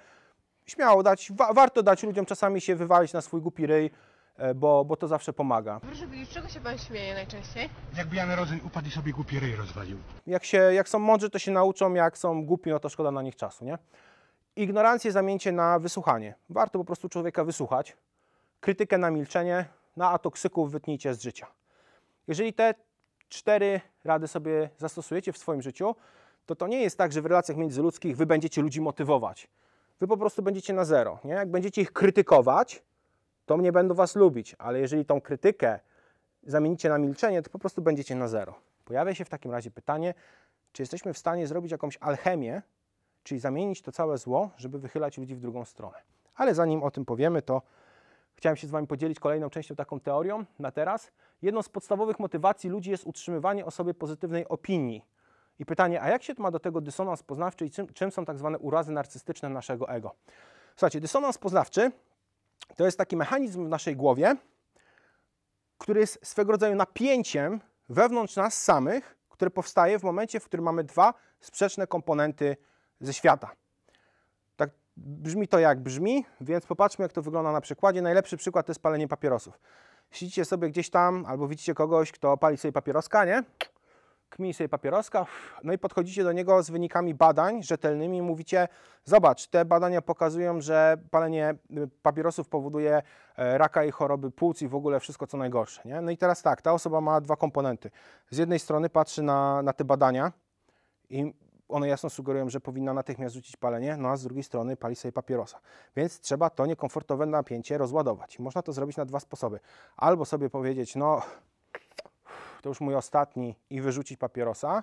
Śmiało dać, wa warto dać ludziom czasami się wywalić na swój głupi ryj, E, bo, bo to zawsze pomaga. Proszę powiedzieć, czego się Pan śmieje najczęściej? Jakby Jan Rodzeń upadł i sobie głupi ryj rozwalił. Jak, się, jak są mądrzy, to się nauczą, jak są głupi, no to szkoda na nich czasu, nie? Ignorancję zamieńcie na wysłuchanie. Warto po prostu człowieka wysłuchać. Krytykę na milczenie, na no atoksyków toksyków wytnijcie z życia. Jeżeli te cztery rady sobie zastosujecie w swoim życiu, to to nie jest tak, że w relacjach międzyludzkich wy będziecie ludzi motywować. Wy po prostu będziecie na zero. Nie? Jak będziecie ich krytykować, to mnie będą Was lubić, ale jeżeli tą krytykę zamienicie na milczenie, to po prostu będziecie na zero. Pojawia się w takim razie pytanie, czy jesteśmy w stanie zrobić jakąś alchemię, czyli zamienić to całe zło, żeby wychylać ludzi w drugą stronę. Ale zanim o tym powiemy, to chciałem się z Wami podzielić kolejną częścią taką teorią na teraz. Jedną z podstawowych motywacji ludzi jest utrzymywanie o sobie pozytywnej opinii. I pytanie, a jak się to ma do tego dysonans poznawczy i czym, czym są tak zwane urazy narcystyczne naszego ego? Słuchajcie, dysonans poznawczy to jest taki mechanizm w naszej głowie, który jest swego rodzaju napięciem wewnątrz nas samych, które powstaje w momencie, w którym mamy dwa sprzeczne komponenty ze świata. Tak brzmi to jak brzmi, więc popatrzmy, jak to wygląda na przykładzie. Najlepszy przykład to jest palenie papierosów. Siedzicie sobie gdzieś tam, albo widzicie kogoś, kto pali sobie papieroska, nie? kmini sobie papieroska, no i podchodzicie do niego z wynikami badań rzetelnymi i mówicie, zobacz, te badania pokazują, że palenie y, papierosów powoduje e, raka i choroby płuc i w ogóle wszystko co najgorsze. Nie? No i teraz tak, ta osoba ma dwa komponenty. Z jednej strony patrzy na, na te badania i one jasno sugerują, że powinna natychmiast rzucić palenie, no a z drugiej strony pali sobie papierosa. Więc trzeba to niekomfortowe napięcie rozładować. Można to zrobić na dwa sposoby. Albo sobie powiedzieć, no to już mój ostatni i wyrzucić papierosa,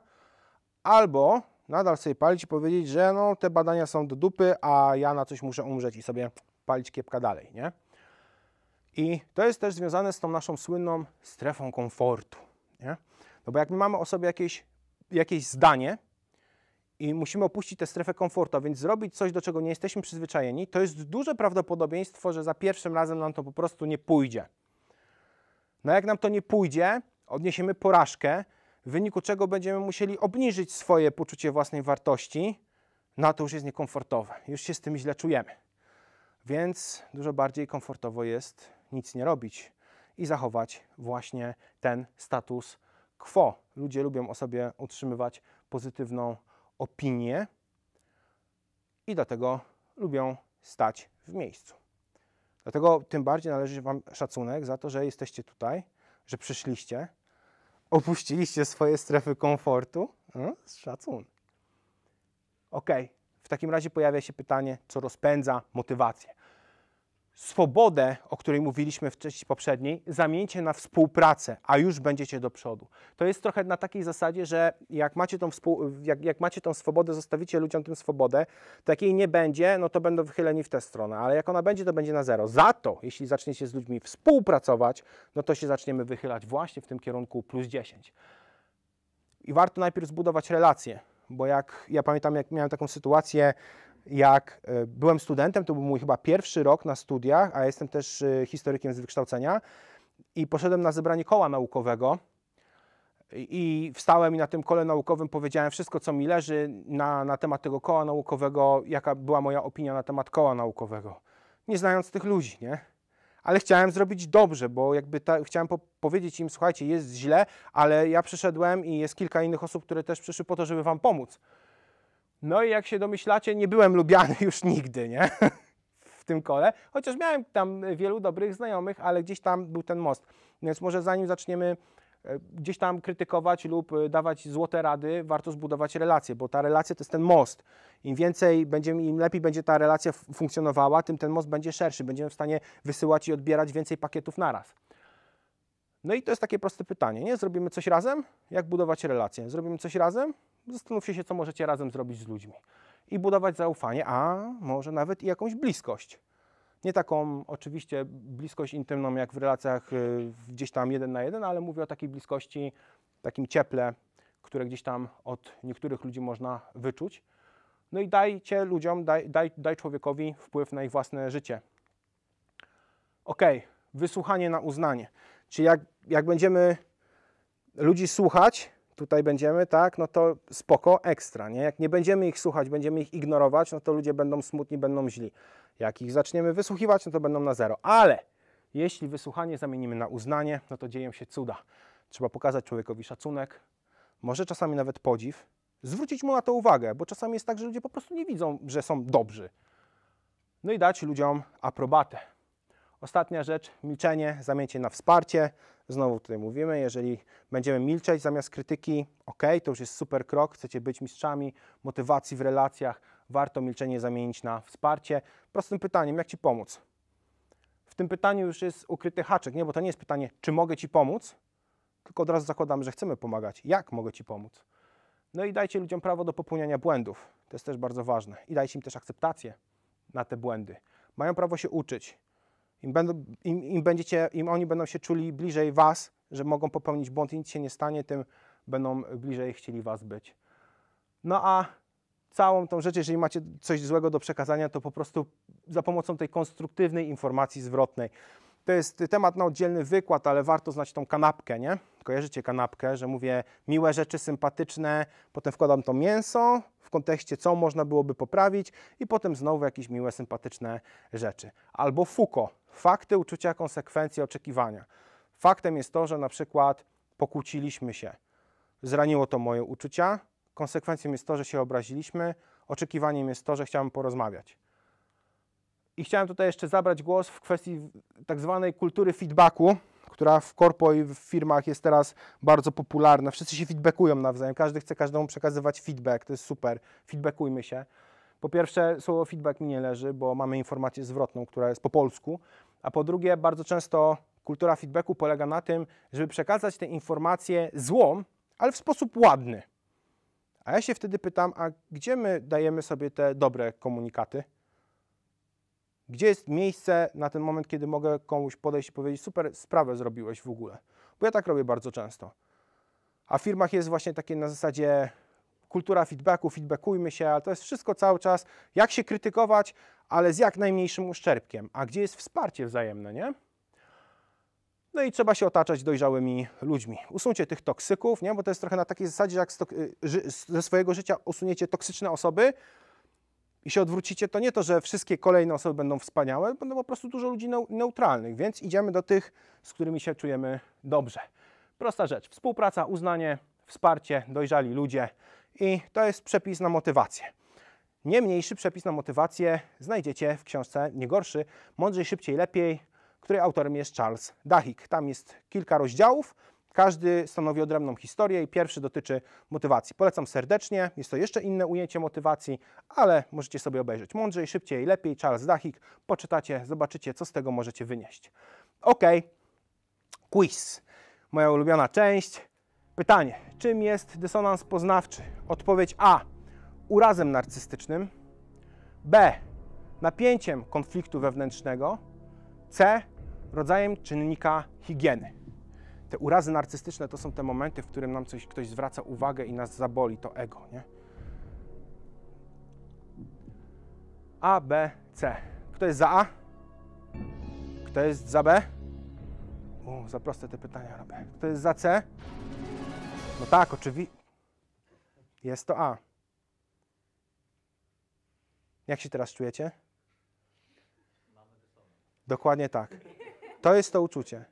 albo nadal sobie palić i powiedzieć, że no, te badania są do dupy, a ja na coś muszę umrzeć i sobie palić kiepka dalej, nie? I to jest też związane z tą naszą słynną strefą komfortu, nie? No bo jak my mamy o sobie jakieś, jakieś zdanie i musimy opuścić tę strefę komfortu, a więc zrobić coś, do czego nie jesteśmy przyzwyczajeni, to jest duże prawdopodobieństwo, że za pierwszym razem nam to po prostu nie pójdzie. No jak nam to nie pójdzie, odniesiemy porażkę, w wyniku czego będziemy musieli obniżyć swoje poczucie własnej wartości, no to już jest niekomfortowe, już się z tym źle czujemy. Więc dużo bardziej komfortowo jest nic nie robić i zachować właśnie ten status quo. Ludzie lubią o sobie utrzymywać pozytywną opinię i dlatego lubią stać w miejscu. Dlatego tym bardziej należy Wam szacunek za to, że jesteście tutaj, że przyszliście, Opuściliście swoje strefy komfortu? No, szacun. Ok, w takim razie pojawia się pytanie, co rozpędza motywację swobodę, o której mówiliśmy w części poprzedniej, zamieńcie na współpracę, a już będziecie do przodu. To jest trochę na takiej zasadzie, że jak macie tą, współ, jak, jak macie tą swobodę, zostawicie ludziom tę swobodę, takiej nie będzie, no to będą wychyleni w tę stronę, ale jak ona będzie, to będzie na zero. Za to, jeśli zaczniecie z ludźmi współpracować, no to się zaczniemy wychylać właśnie w tym kierunku plus 10. I warto najpierw zbudować relacje, bo jak ja pamiętam, jak miałem taką sytuację, jak e, byłem studentem, to był mój chyba pierwszy rok na studiach, a jestem też e, historykiem z wykształcenia, i poszedłem na zebranie koła naukowego. I wstałem i na tym kole naukowym powiedziałem wszystko, co mi leży na, na temat tego koła naukowego, jaka była moja opinia na temat koła naukowego. Nie znając tych ludzi, nie? Ale chciałem zrobić dobrze, bo jakby ta, chciałem po powiedzieć im, słuchajcie, jest źle, ale ja przyszedłem i jest kilka innych osób, które też przyszły po to, żeby wam pomóc. No i jak się domyślacie, nie byłem lubiany już nigdy, nie? W tym kole, chociaż miałem tam wielu dobrych znajomych, ale gdzieś tam był ten most. Więc może zanim zaczniemy e, gdzieś tam krytykować lub e, dawać złote rady, warto zbudować relacje, bo ta relacja to jest ten most. Im więcej będziemy, im lepiej będzie ta relacja funkcjonowała, tym ten most będzie szerszy. Będziemy w stanie wysyłać i odbierać więcej pakietów naraz. No i to jest takie proste pytanie, nie? Zrobimy coś razem? Jak budować relacje? Zrobimy coś razem? Zastanówcie się, co możecie razem zrobić z ludźmi i budować zaufanie, a może nawet i jakąś bliskość. Nie taką oczywiście bliskość intymną jak w relacjach y, gdzieś tam jeden na jeden, ale mówię o takiej bliskości, takim cieple, które gdzieś tam od niektórych ludzi można wyczuć. No i dajcie ludziom, daj, daj, daj człowiekowi wpływ na ich własne życie. Ok, wysłuchanie na uznanie. Czyli jak, jak będziemy ludzi słuchać, tutaj będziemy, tak, no to spoko, ekstra, nie? Jak nie będziemy ich słuchać, będziemy ich ignorować, no to ludzie będą smutni, będą źli. Jak ich zaczniemy wysłuchiwać, no to będą na zero. Ale jeśli wysłuchanie zamienimy na uznanie, no to dzieją się cuda. Trzeba pokazać człowiekowi szacunek, może czasami nawet podziw, zwrócić mu na to uwagę, bo czasami jest tak, że ludzie po prostu nie widzą, że są dobrzy. No i dać ludziom aprobatę. Ostatnia rzecz, milczenie, zamieńcie na wsparcie. Znowu tutaj mówimy, jeżeli będziemy milczeć zamiast krytyki, ok, to już jest super krok, chcecie być mistrzami motywacji w relacjach, warto milczenie zamienić na wsparcie. Prostym pytaniem, jak Ci pomóc? W tym pytaniu już jest ukryty haczyk, nie? bo to nie jest pytanie, czy mogę Ci pomóc, tylko od razu zakładamy, że chcemy pomagać. Jak mogę Ci pomóc? No i dajcie ludziom prawo do popełniania błędów. To jest też bardzo ważne. I dajcie im też akceptację na te błędy. Mają prawo się uczyć. Im, będą, im, im, będziecie, Im oni będą się czuli bliżej Was, że mogą popełnić błąd i nic się nie stanie, tym będą bliżej chcieli Was być. No a całą tą rzecz, jeżeli macie coś złego do przekazania, to po prostu za pomocą tej konstruktywnej informacji zwrotnej. To jest temat na oddzielny wykład, ale warto znać tą kanapkę, nie? Kojarzycie kanapkę, że mówię miłe rzeczy, sympatyczne, potem wkładam to mięso w kontekście, co można byłoby poprawić i potem znowu jakieś miłe, sympatyczne rzeczy. Albo FUKO, fakty, uczucia, konsekwencje, oczekiwania. Faktem jest to, że na przykład pokłóciliśmy się, zraniło to moje uczucia, konsekwencją jest to, że się obraziliśmy, oczekiwaniem jest to, że chciałem porozmawiać. I chciałem tutaj jeszcze zabrać głos w kwestii tak zwanej kultury feedbacku, która w korpo i w firmach jest teraz bardzo popularna. Wszyscy się feedbackują nawzajem, każdy chce każdemu przekazywać feedback, to jest super, feedbackujmy się. Po pierwsze, słowo feedback mi nie leży, bo mamy informację zwrotną, która jest po polsku, a po drugie, bardzo często kultura feedbacku polega na tym, żeby przekazać tę informację złą, ale w sposób ładny. A ja się wtedy pytam, a gdzie my dajemy sobie te dobre komunikaty? Gdzie jest miejsce na ten moment, kiedy mogę komuś podejść i powiedzieć, super, sprawę zrobiłeś w ogóle? Bo ja tak robię bardzo często. A w firmach jest właśnie takie na zasadzie kultura feedbacku, feedbackujmy się, ale to jest wszystko cały czas, jak się krytykować, ale z jak najmniejszym uszczerbkiem. A gdzie jest wsparcie wzajemne, nie? No i trzeba się otaczać dojrzałymi ludźmi. Usuńcie tych toksyków, nie? bo to jest trochę na takiej zasadzie, jak y, ze swojego życia usuniecie toksyczne osoby, i się odwrócicie, to nie to, że wszystkie kolejne osoby będą wspaniałe, będą po prostu dużo ludzi neutralnych, więc idziemy do tych, z którymi się czujemy dobrze. Prosta rzecz. Współpraca, uznanie, wsparcie, dojrzali ludzie i to jest przepis na motywację. Nie mniejszy przepis na motywację znajdziecie w książce Nie gorszy, Mądrzej, Szybciej, Lepiej, której autorem jest Charles Dahik. Tam jest kilka rozdziałów. Każdy stanowi odrębną historię i pierwszy dotyczy motywacji. Polecam serdecznie, jest to jeszcze inne ujęcie motywacji, ale możecie sobie obejrzeć mądrzej, szybciej, lepiej. Charles Dachik, poczytacie, zobaczycie, co z tego możecie wynieść. Ok, quiz. Moja ulubiona część. Pytanie, czym jest dysonans poznawczy? Odpowiedź A. Urazem narcystycznym. B. Napięciem konfliktu wewnętrznego. C. Rodzajem czynnika higieny. Te urazy narcystyczne to są te momenty, w którym nam coś, ktoś zwraca uwagę i nas zaboli to ego, nie? A, B, C. Kto jest za A? Kto jest za B? O, za proste te pytania robię. Kto jest za C? No tak, oczywiście. Jest to A. Jak się teraz czujecie? Dokładnie tak. To jest to uczucie.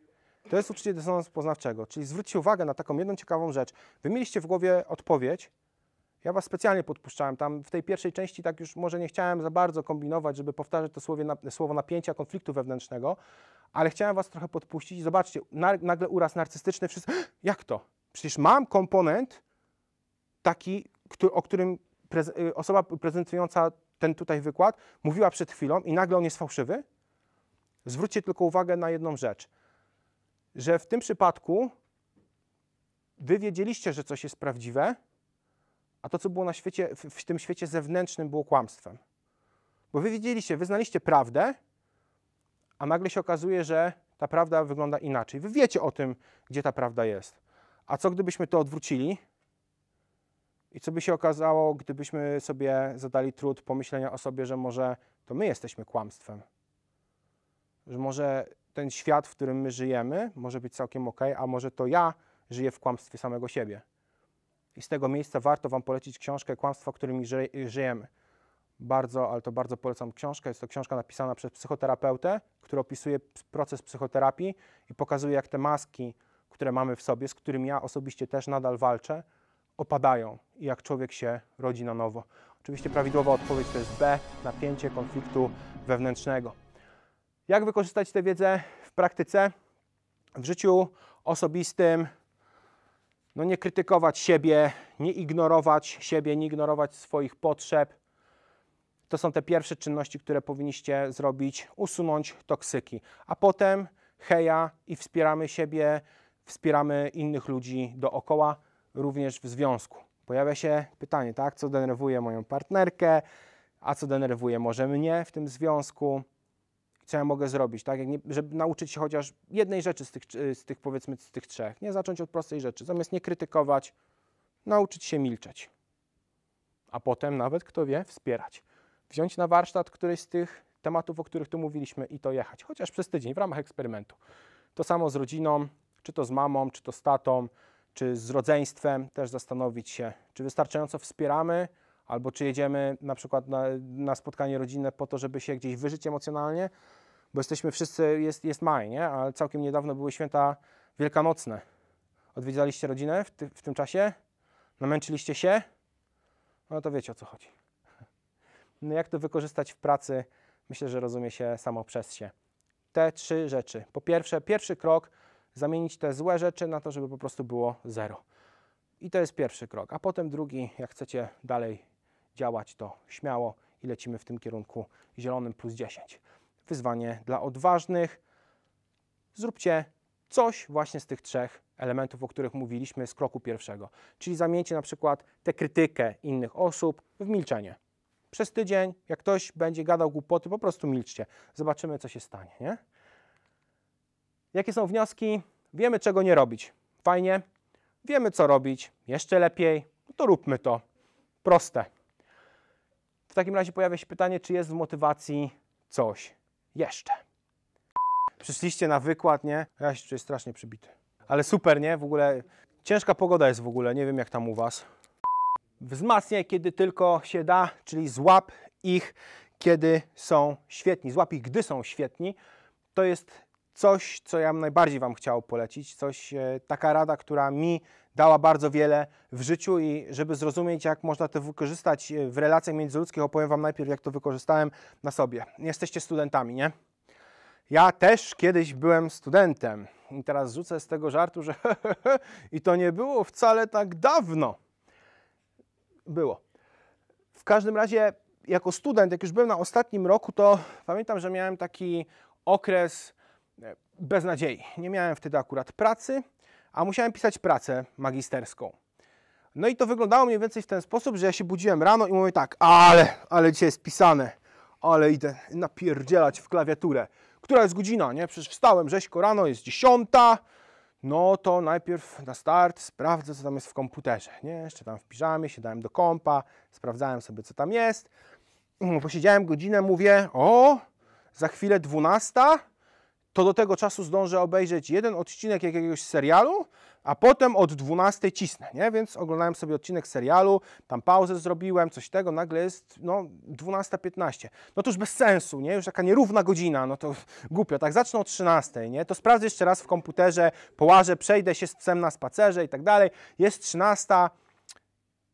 To jest uczucie dysonansu poznawczego, czyli zwróćcie uwagę na taką jedną ciekawą rzecz. Wy mieliście w głowie odpowiedź, ja Was specjalnie podpuszczałem tam w tej pierwszej części, tak już może nie chciałem za bardzo kombinować, żeby powtarzać to słowo napięcia, konfliktu wewnętrznego, ale chciałem Was trochę podpuścić i zobaczcie, nagle uraz narcystyczny, wszyscy, jak to? Przecież mam komponent taki, o którym y, osoba prezentująca ten tutaj wykład mówiła przed chwilą i nagle on jest fałszywy? Zwróćcie tylko uwagę na jedną rzecz – że w tym przypadku wy wiedzieliście, że coś jest prawdziwe, a to, co było na świecie, w tym świecie zewnętrznym, było kłamstwem. Bo wy wiedzieliście, wy znaliście prawdę, a nagle się okazuje, że ta prawda wygląda inaczej. Wy wiecie o tym, gdzie ta prawda jest. A co gdybyśmy to odwrócili? I co by się okazało, gdybyśmy sobie zadali trud pomyślenia o sobie, że może to my jesteśmy kłamstwem? Że może ten świat, w którym my żyjemy, może być całkiem ok, a może to ja żyję w kłamstwie samego siebie. I z tego miejsca warto Wam polecić książkę Kłamstwo, którymi ży żyjemy. Bardzo, ale to bardzo polecam książkę. Jest to książka napisana przez psychoterapeutę, która opisuje proces psychoterapii i pokazuje, jak te maski, które mamy w sobie, z którymi ja osobiście też nadal walczę, opadają i jak człowiek się rodzi na nowo. Oczywiście prawidłowa odpowiedź to jest B, napięcie konfliktu wewnętrznego. Jak wykorzystać tę wiedzę w praktyce, w życiu osobistym? No nie krytykować siebie, nie ignorować siebie, nie ignorować swoich potrzeb. To są te pierwsze czynności, które powinniście zrobić, usunąć toksyki. A potem heja i wspieramy siebie, wspieramy innych ludzi dookoła, również w związku. Pojawia się pytanie, tak, co denerwuje moją partnerkę, a co denerwuje może mnie w tym związku co ja mogę zrobić, tak? Nie, żeby nauczyć się chociaż jednej rzeczy z tych, z tych, powiedzmy, z tych trzech. Nie zacząć od prostej rzeczy. Zamiast nie krytykować, nauczyć się milczeć. A potem nawet, kto wie, wspierać. Wziąć na warsztat któryś z tych tematów, o których tu mówiliśmy i to jechać. Chociaż przez tydzień, w ramach eksperymentu. To samo z rodziną, czy to z mamą, czy to z tatą, czy z rodzeństwem. Też zastanowić się, czy wystarczająco wspieramy, albo czy jedziemy na przykład na, na, spotkanie rodzinne po to, żeby się gdzieś wyżyć emocjonalnie, bo jesteśmy wszyscy, jest, jest maj, nie? Ale całkiem niedawno były święta wielkanocne. Odwiedzaliście rodzinę w, ty, w tym czasie? Namęczyliście się? No to wiecie o co chodzi. (laughs) No jak to wykorzystać w pracy? Myślę, że rozumie się samo przez się. Te trzy rzeczy. Po pierwsze, pierwszy krok, zamienić te złe rzeczy na to, żeby po prostu było zero. I to jest pierwszy krok. A potem drugi, jak chcecie dalej działać, to śmiało i lecimy w tym kierunku zielonym plus 10. Wyzwanie dla odważnych. Zróbcie coś właśnie z tych trzech elementów, o których mówiliśmy z kroku pierwszego. Czyli zamieńcie na przykład tę krytykę innych osób w milczenie. Przez tydzień, jak ktoś będzie gadał głupoty, po prostu milczcie. Zobaczymy, co się stanie, nie? Jakie są wnioski? Wiemy, czego nie robić. Fajnie. Wiemy, co robić. Jeszcze lepiej. No to róbmy to. Proste. W takim razie pojawia się pytanie, czy jest w motywacji coś jeszcze. Przyszliście na wykład, nie? Ja się czuję strasznie przybity. Ale super, nie? W ogóle ciężka pogoda jest w ogóle, nie wiem jak tam u Was. Wzmacniaj, kiedy tylko się da, czyli złap ich, kiedy są świetni. Złap ich, gdy są świetni. To jest coś, co ja najbardziej Wam chciał polecić. Coś, e, taka rada, która mi dała bardzo wiele w życiu i żeby zrozumieć, jak można to wykorzystać e, w relacjach międzyludzkich, opowiem Wam najpierw, jak to wykorzystałem na sobie. Jesteście studentami, nie? Ja też kiedyś byłem studentem i teraz rzucę z tego żartu, że (laughs) i to nie było wcale tak dawno. Było. W każdym razie, jako student, jak już byłem na ostatnim roku, to pamiętam, że miałem taki okres e, beznadziei. Nie miałem wtedy akurat pracy, a musiałem pisać pracę magisterską. No i to wyglądało mniej więcej w ten sposób, że ja się budziłem rano i mówię tak, ale, ale dzisiaj jest pisane, ale idę napierdzielać w klawiaturę. Która jest godzina, nie? Przecież wstałem rzeźko rano, jest dziesiąta, no to najpierw na start sprawdzę, co tam jest w komputerze, nie? Jeszcze tam w piżamie, siadałem do kompa, sprawdzałem sobie, co tam jest. Mm, posiedziałem godzinę, mówię, o, za chwilę dwunasta, to do tego czasu zdążę obejrzeć jeden odcinek jakiegoś serialu, a potem od 12 cisnę, nie? Więc oglądałem sobie odcinek serialu, tam pauzę zrobiłem, coś tego, nagle jest, no, 12.15. No to już bez sensu, nie? Już taka nierówna godzina, no to (laughs) głupio, tak zacznę o 13, nie? To sprawdzę jeszcze raz w komputerze, połażę, przejdę się z psem na spacerze i tak dalej. Jest 13,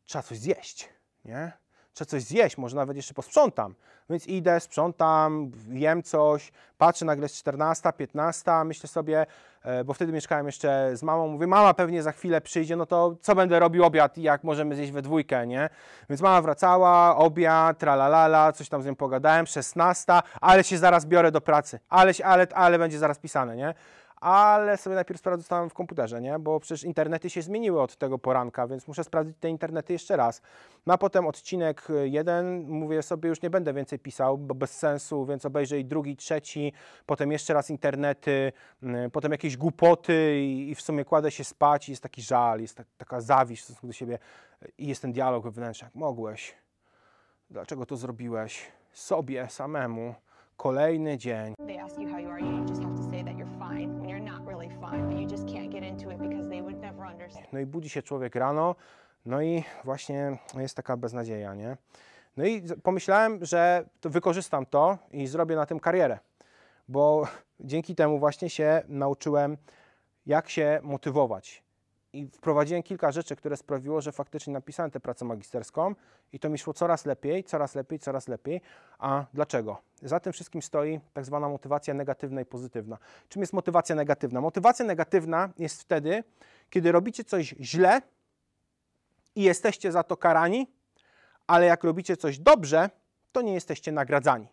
trzeba coś zjeść, nie? trzeba coś zjeść, może nawet jeszcze posprzątam. Więc idę, sprzątam, jem coś, patrzę, nagle jest 14, 15, myślę sobie, e, bo wtedy mieszkałem jeszcze z mamą, mówię, mama pewnie za chwilę przyjdzie, no to co będę robił obiad, i jak możemy zjeść we dwójkę, nie? Więc mama wracała, obiad, tralalala, coś tam z nią pogadałem, 16, ale się zaraz biorę do pracy, ale, ale, ale będzie zaraz pisane, nie? ale sobie najpierw sprawdzałem w komputerze, nie? Bo przecież internety się zmieniły od tego poranka, więc muszę sprawdzić te internety jeszcze raz. No a potem odcinek y, jeden, mówię sobie, już nie będę więcej pisał, bo bez sensu, więc obejrzę i drugi, trzeci, potem jeszcze raz internety, mm, potem jakieś głupoty i, w sumie kładę się spać i jest taki żal, jest ta, taka zawiść w stosunku do siebie y, i jest ten dialog wewnętrzny, jak mogłeś, dlaczego to zrobiłeś, sobie, samemu, kolejny dzień. No i budzi się człowiek rano, no i właśnie jest taka beznadzieja, nie? No i pomyślałem, że to wykorzystam to i zrobię na tym karierę, bo dzięki temu właśnie się nauczyłem, jak się motywować, i wprowadziłem kilka rzeczy, które sprawiło, że faktycznie napisałem tę pracę magisterską i to mi szło coraz lepiej, coraz lepiej, coraz lepiej. A dlaczego? Za tym wszystkim stoi tak zwana motywacja negatywna i pozytywna. Czym jest motywacja negatywna? Motywacja negatywna jest wtedy, kiedy robicie coś źle i jesteście za to karani, ale jak robicie coś dobrze, to nie jesteście nagradzani.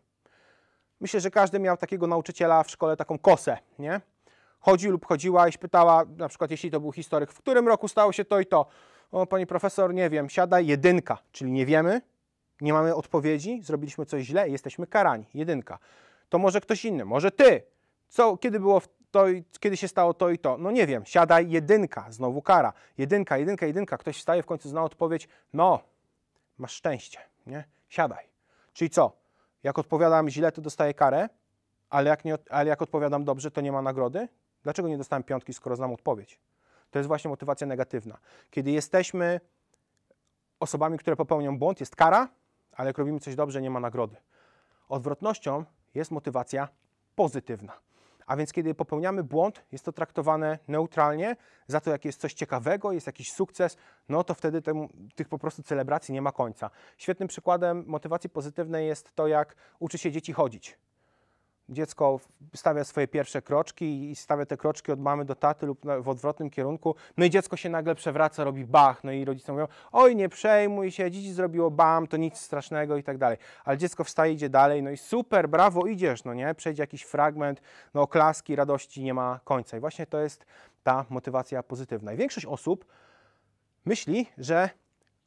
Myślę, że każdy miał takiego nauczyciela w szkole taką kosę, nie? chodzi lub chodziła i pytała, na przykład jeśli to był historyk, w którym roku stało się to i to. O, pani profesor, nie wiem, siada jedynka, czyli nie wiemy, nie mamy odpowiedzi, zrobiliśmy coś źle, jesteśmy karani, jedynka. To może ktoś inny, może ty. Co, kiedy było to, kiedy się stało to i to? No nie wiem, siadaj, jedynka, znowu kara. Jedynka, jedynka, jedynka, ktoś wstaje, w końcu zna odpowiedź, no, masz szczęście, nie? Siadaj. Czyli co? Jak odpowiadam źle, to dostaję karę, ale jak, nie, ale jak odpowiadam dobrze, to nie ma nagrody? Dlaczego nie dostałem piątki, skoro znam odpowiedź? To jest właśnie motywacja negatywna. Kiedy jesteśmy osobami, które popełnią błąd, jest kara, ale jak robimy coś dobrze, nie ma nagrody. Odwrotnością jest motywacja pozytywna. A więc kiedy popełniamy błąd, jest to traktowane neutralnie, za to jak jest coś ciekawego, jest jakiś sukces, no to wtedy tych po prostu celebracji nie ma końca. Świetnym przykładem motywacji pozytywnej jest to, jak uczy się dzieci chodzić dziecko stawia swoje pierwsze kroczki i stawia te kroczki od mamy do taty lub w odwrotnym kierunku, no i dziecko się nagle przewraca, robi bach, no i rodzice mówią, oj nie przejmuj się, dzieci zrobiło bam, to nic strasznego i tak dalej, ale dziecko wstaje, idzie dalej, no i super, brawo, idziesz, no nie, przejdzie jakiś fragment, no oklaski, radości nie ma końca i właśnie to jest ta motywacja pozytywna. I większość osób myśli, że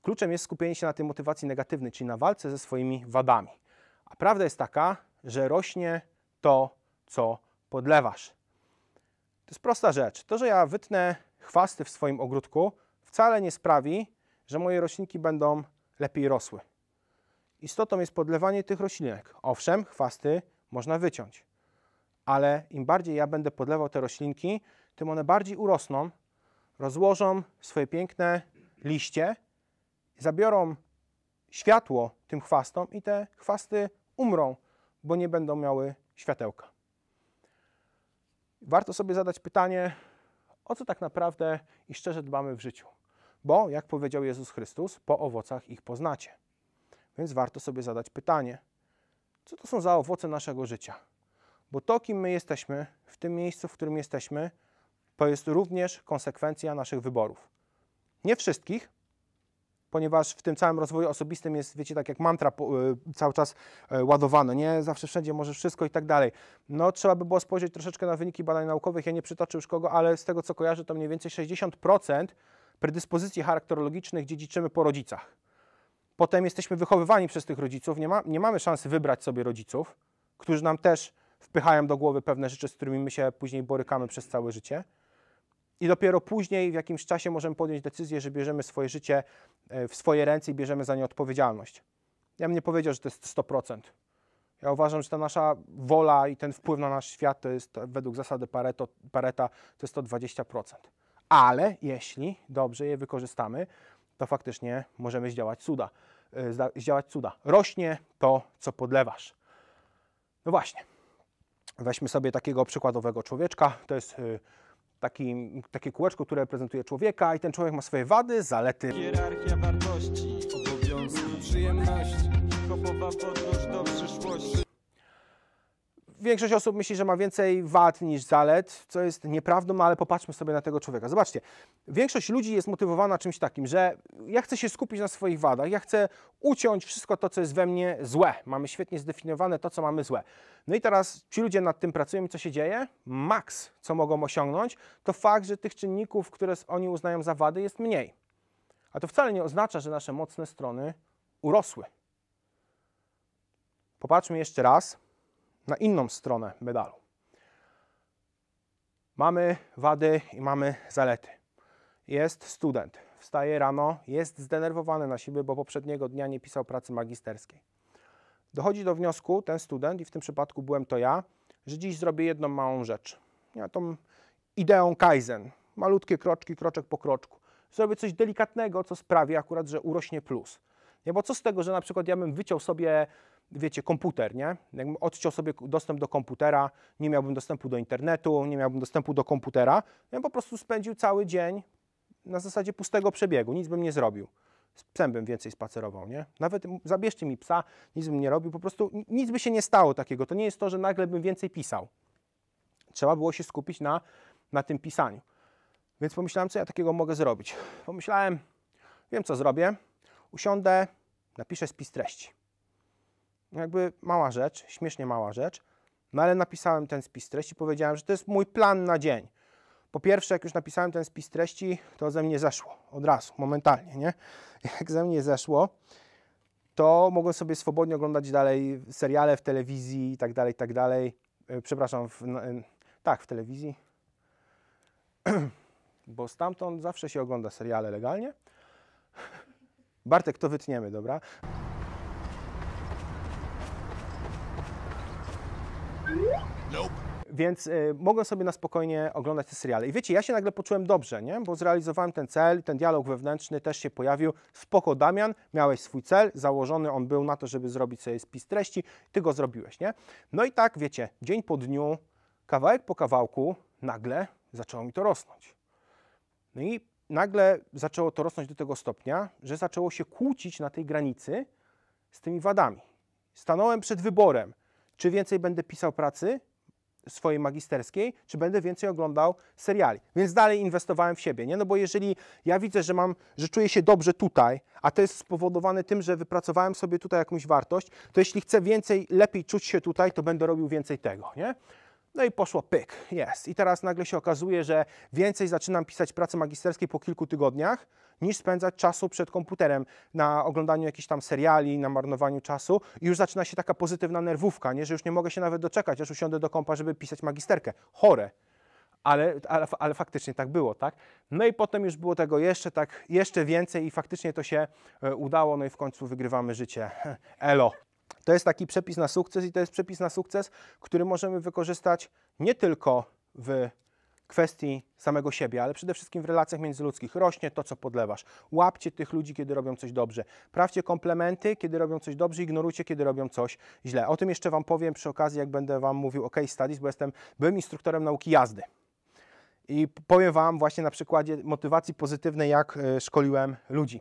kluczem jest skupienie się na tej motywacji negatywnej, czyli na walce ze swoimi wadami, a prawda jest taka, że rośnie to, co podlewasz. To jest prosta rzecz. To, że ja wytnę chwasty w swoim ogródku, wcale nie sprawi, że moje roślinki będą lepiej rosły. Istotą jest podlewanie tych roślinek. Owszem, chwasty można wyciąć, ale im bardziej ja będę podlewał te roślinki, tym one bardziej urosną, rozłożą swoje piękne liście, zabiorą światło tym chwastom i te chwasty umrą, bo nie będą miały światełka. Warto sobie zadać pytanie, o co tak naprawdę i szczerze dbamy w życiu. Bo, jak powiedział Jezus Chrystus, po owocach ich poznacie. Więc warto sobie zadać pytanie, co to są za owoce naszego życia? Bo to, kim my jesteśmy, w tym miejscu, w którym jesteśmy, to jest również konsekwencja naszych wyborów. Nie wszystkich, ponieważ w tym całym rozwoju osobistym jest, wiecie, tak jak mantra e, cały czas e, ładowane, nie? Zawsze wszędzie może wszystko i tak dalej. No trzeba by było spojrzeć troszeczkę na wyniki badań naukowych, ja nie przytoczę już kogo, ale z tego co kojarzę to mniej więcej 60% predyspozycji charakterologicznych dziedziczymy po rodzicach. Potem jesteśmy wychowywani przez tych rodziców, nie, ma, nie mamy szansy wybrać sobie rodziców, którzy nam też wpychają do głowy pewne rzeczy, z którymi my się później borykamy przez całe życie. I dopiero później, w jakimś czasie, możemy podjąć decyzję, że bierzemy swoje życie e, w swoje ręce i bierzemy za nie odpowiedzialność. Ja bym nie powiedział, że to jest 100%. Ja uważam, że ta nasza wola i ten wpływ na nasz świat to jest według zasady Pareto, Pareta to jest to 20%. Ale jeśli dobrze je wykorzystamy, to faktycznie możemy zdziałać cuda. E, zdziałać cuda. Rośnie to, co podlewasz. No właśnie. Weźmy sobie takiego przykładowego człowieczka. To jest e, taki, takie kółeczko, które reprezentuje człowieka i ten człowiek ma swoje wady, zalety. Hierarchia wartości, obowiązki, przyjemności, kopowa podróż do przyszłości. Większość osób myśli, że ma więcej wad niż zalet, co jest nieprawdą, no ale popatrzmy sobie na tego człowieka. Zobaczcie, większość ludzi jest motywowana czymś takim, że ja chcę się skupić na swoich wadach, ja chcę uciąć wszystko to, co jest we mnie złe. Mamy świetnie zdefiniowane to, co mamy złe. No i teraz ci ludzie nad tym pracują i co się dzieje? Maks, co mogą osiągnąć, to fakt, że tych czynników, które oni uznają za wady, jest mniej. A to wcale nie oznacza, że nasze mocne strony urosły. Popatrzmy jeszcze raz na inną stronę medalu. Mamy wady i mamy zalety. Jest student, wstaje rano, jest zdenerwowany na siebie, bo poprzedniego dnia nie pisał pracy magisterskiej. Dochodzi do wniosku ten student, i w tym przypadku byłem to ja, że dziś zrobię jedną małą rzecz. Ja tą ideą Kaizen, malutkie kroczki, kroczek po kroczku. Zrobię coś delikatnego, co sprawi akurat, że urośnie plus. Nie, bo co z tego, że na przykład ja bym wyciął sobie wiecie, komputer, nie? Jakbym odciął sobie dostęp do komputera, nie miałbym dostępu do internetu, nie miałbym dostępu do komputera, ja po prostu spędził cały dzień na zasadzie pustego przebiegu, nic bym nie zrobił. Z psem bym więcej spacerował, nie? Nawet zabierzcie mi psa, nic bym nie robił, po prostu nic by się nie stało takiego. To nie jest to, że nagle bym więcej pisał. Trzeba było się skupić na, na tym pisaniu. Więc pomyślałem, co ja takiego mogę zrobić. Pomyślałem, wiem co zrobię, usiądę, napiszę spis treści. No jakby mała rzecz, śmiesznie mała rzecz, no ale napisałem ten spis treści, powiedziałem, że to jest mój plan na dzień. Po pierwsze, jak już napisałem ten spis treści, to ze mnie zeszło od razu, momentalnie, nie? (laughs) Jak ze mnie zeszło, to mogłem sobie swobodnie oglądać dalej seriale w telewizji i tak dalej, i tak dalej. E, przepraszam, w, e, tak, w telewizji, (clears throat) bo stamtąd zawsze się ogląda seriale legalnie. (laughs) Bartek, to wytniemy, dobra? Więc y, mogłem sobie na spokojnie oglądać te seriale. I wiecie, ja się nagle poczułem dobrze, nie? bo zrealizowałem ten cel, ten dialog wewnętrzny też się pojawił. Spoko, Damian, miałeś swój cel, założony on był na to, żeby zrobić sobie spis treści, ty go zrobiłeś, nie? No i tak, wiecie, dzień po dniu, kawałek po kawałku, nagle zaczęło mi to rosnąć. No i nagle zaczęło to rosnąć do tego stopnia, że zaczęło się kłócić na tej granicy z tymi wadami. Stanąłem przed wyborem, czy więcej będę pisał pracy, swojej magisterskiej, czy będę więcej oglądał seriali. Więc dalej inwestowałem w siebie, nie? No bo jeżeli ja widzę, że mam, że czuję się dobrze tutaj, a to jest spowodowane tym, że wypracowałem sobie tutaj jakąś wartość, to jeśli chcę więcej, lepiej czuć się tutaj, to będę robił więcej tego, nie? No i poszło pyk, jest. I teraz nagle się okazuje, że więcej zaczynam pisać pracy magisterskiej po kilku tygodniach, niż spędzać czasu przed komputerem na oglądaniu jakichś tam seriali, na marnowaniu czasu i już zaczyna się taka pozytywna nerwówka, nie? że już nie mogę się nawet doczekać, aż usiądę do kompa, żeby pisać magisterkę. Chore. Ale, ale, ale, faktycznie tak było, tak? No i potem już było tego jeszcze, tak, jeszcze więcej i faktycznie to się e, udało, no i w końcu wygrywamy życie. (laughs) Elo. To jest taki przepis na sukces i to jest przepis na sukces, który możemy wykorzystać nie tylko w kwestii samego siebie, ale przede wszystkim w relacjach międzyludzkich. Rośnie to, co podlewasz. Łapcie tych ludzi, kiedy robią coś dobrze. Prawcie komplementy, kiedy robią coś dobrze, ignorujcie, kiedy robią coś źle. O tym jeszcze Wam powiem przy okazji, jak będę Wam mówił o case studies, bo jestem byłym instruktorem nauki jazdy. I powiem Wam właśnie na przykładzie motywacji pozytywnej, jak e, szkoliłem ludzi.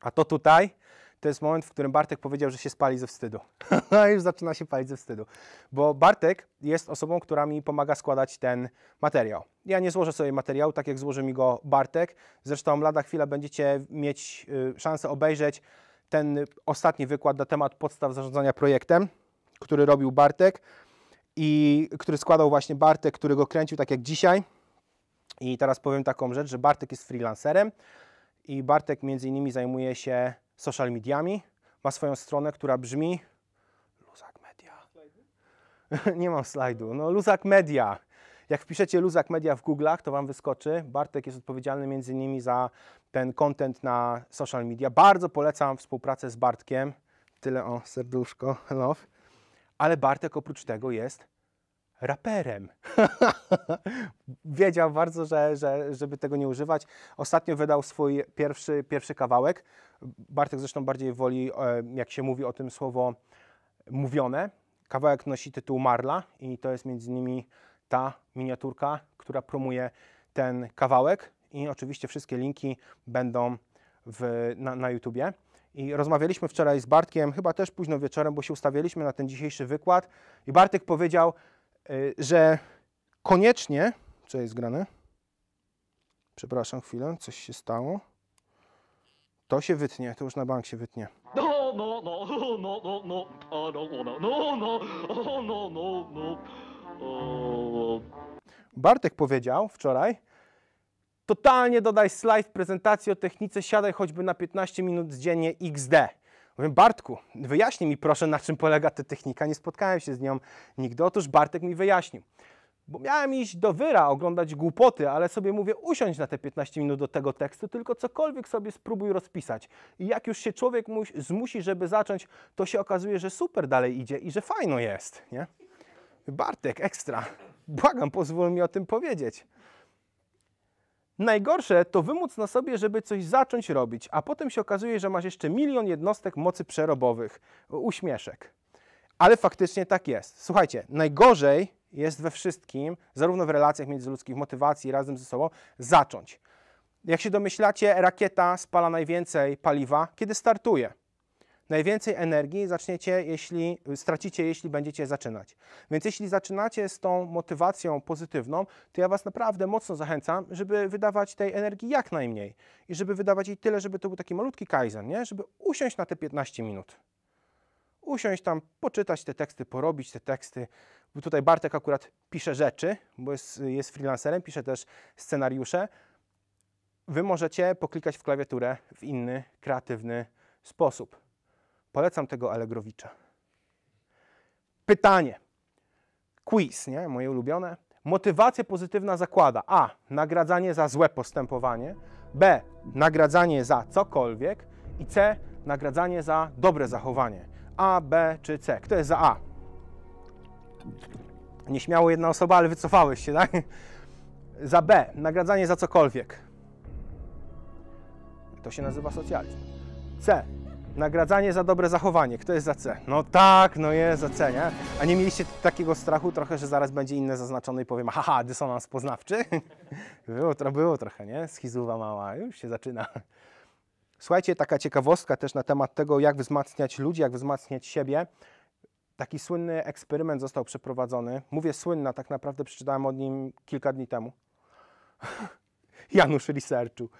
A to tutaj to jest moment, w którym Bartek powiedział, że się spali ze wstydu. (laughs) Już zaczyna się palić ze wstydu. Bo Bartek jest osobą, która mi pomaga składać ten materiał. Ja nie złożę sobie materiału, tak jak złoży mi go Bartek. Zresztą lada chwila będziecie mieć y, szansę obejrzeć ten ostatni wykład na temat podstaw zarządzania projektem, który robił Bartek i który składał właśnie Bartek, który go kręcił tak jak dzisiaj. I teraz powiem taką rzecz, że Bartek jest freelancerem i Bartek między innymi zajmuje się social mediami. Ma swoją stronę, która brzmi Luzak Media. (laughs) Nie mam slajdu. No, Luzak Media. Jak wpiszecie Luzak Media w Google'ach, to Wam wyskoczy. Bartek jest odpowiedzialny między innymi za ten content na social media. Bardzo polecam współpracę z Bartkiem. Tyle o serduszko, love. Ale Bartek oprócz tego jest raperem. (laughs) Wiedział bardzo, że, że, żeby tego nie używać. Ostatnio wydał swój pierwszy, pierwszy kawałek. Bartek zresztą bardziej woli, e, jak się mówi o tym słowo mówione. Kawałek nosi tytuł Marla i to jest między innymi ta miniaturka, która promuje ten kawałek i oczywiście wszystkie linki będą w, na, na YouTubie. I rozmawialiśmy wczoraj z Bartkiem, chyba też późno wieczorem, bo się ustawialiśmy na ten dzisiejszy wykład i Bartek powiedział, że koniecznie, co jest grane? Przepraszam chwilę, coś się stało. To się wytnie, to już na bank się wytnie. No, no, no, no, no, no, no, no, no, no, no, Bartek powiedział wczoraj, totalnie dodaj slajd w prezentacji o technice, siadaj choćby na 15 minut dziennie XD. Mówię, Bartku, wyjaśnij mi proszę, na czym polega ta technika. Nie spotkałem się z nią nigdy. Otóż Bartek mi wyjaśnił. Bo miałem iść do wyra, oglądać głupoty, ale sobie mówię, usiądź na te 15 minut do tego tekstu, tylko cokolwiek sobie spróbuj rozpisać. I jak już się człowiek zmusi, żeby zacząć, to się okazuje, że super dalej idzie i że fajno jest, nie? Bartek, ekstra. Błagam, pozwól mi o tym powiedzieć. Najgorsze to wymóc na sobie, żeby coś zacząć robić, a potem się okazuje, że masz jeszcze milion jednostek mocy przerobowych. Uśmieszek. Ale faktycznie tak jest. Słuchajcie, najgorzej jest we wszystkim, zarówno w relacjach międzyludzkich, motywacji, razem ze sobą, zacząć. Jak się domyślacie, rakieta spala najwięcej paliwa, kiedy startuje. Najwięcej energii zaczniecie, jeśli stracicie, jeśli będziecie zaczynać. Więc jeśli zaczynacie z tą motywacją pozytywną, to ja Was naprawdę mocno zachęcam, żeby wydawać tej energii jak najmniej i żeby wydawać jej tyle, żeby to był taki malutki kaizen, nie? żeby usiąść na te 15 minut. Usiąść tam, poczytać te teksty, porobić te teksty. Bo tutaj Bartek akurat pisze rzeczy, bo jest, jest freelancerem, pisze też scenariusze. Wy możecie poklikać w klawiaturę w inny, kreatywny sposób. Polecam tego Allegrowicza. Pytanie. Quiz, nie? Moje ulubione. Motywacja pozytywna zakłada A. Nagradzanie za złe postępowanie, B. Nagradzanie za cokolwiek i C. Nagradzanie za dobre zachowanie. A, B czy C? Kto jest za A? Nieśmiało jedna osoba, ale wycofałeś się, tak? Za B. Nagradzanie za cokolwiek. To się nazywa socjalizm. C. Nagradzanie za dobre zachowanie. Kto jest za C? No tak, no jest za C, nie? A nie mieliście takiego strachu trochę, że zaraz będzie inne zaznaczone i powiem, haha, dysonans poznawczy? (laughs) było, to było trochę, nie? Schizuwa mała, już się zaczyna. Słuchajcie, taka ciekawostka też na temat tego, jak wzmacniać ludzi, jak wzmacniać siebie. Taki słynny eksperyment został przeprowadzony. Mówię słynna, tak naprawdę przeczytałem o nim kilka dni temu. (laughs) Janusz Riserczu.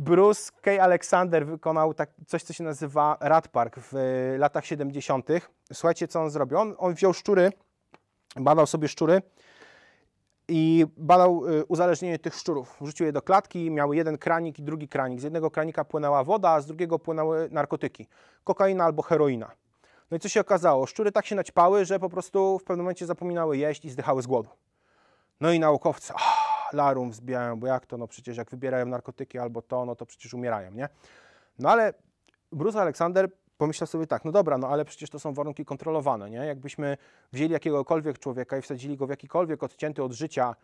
Bruce K. Alexander wykonał tak, coś, co się nazywa Rat Park w y, latach 70. Słuchajcie, co on zrobił. On, on wziął szczury, badał sobie szczury i badał y, uzależnienie tych szczurów. Wrzucił je do klatki, miały jeden kranik i drugi kranik. Z jednego kranika płynęła woda, a z drugiego płynęły narkotyki. Kokaina albo heroina. No i co się okazało? Szczury tak się naćpały, że po prostu w pewnym momencie zapominały jeść i zdychały z głodu. No i naukowcy, oh, larum wzbijają, bo jak to, no przecież jak wybierają narkotyki albo to, no to przecież umierają, nie? No ale Bruce Alexander pomyślał sobie tak, no dobra, no ale przecież to są warunki kontrolowane, nie? Jakbyśmy wzięli jakiegokolwiek człowieka i wsadzili go w jakikolwiek odcięty od życia,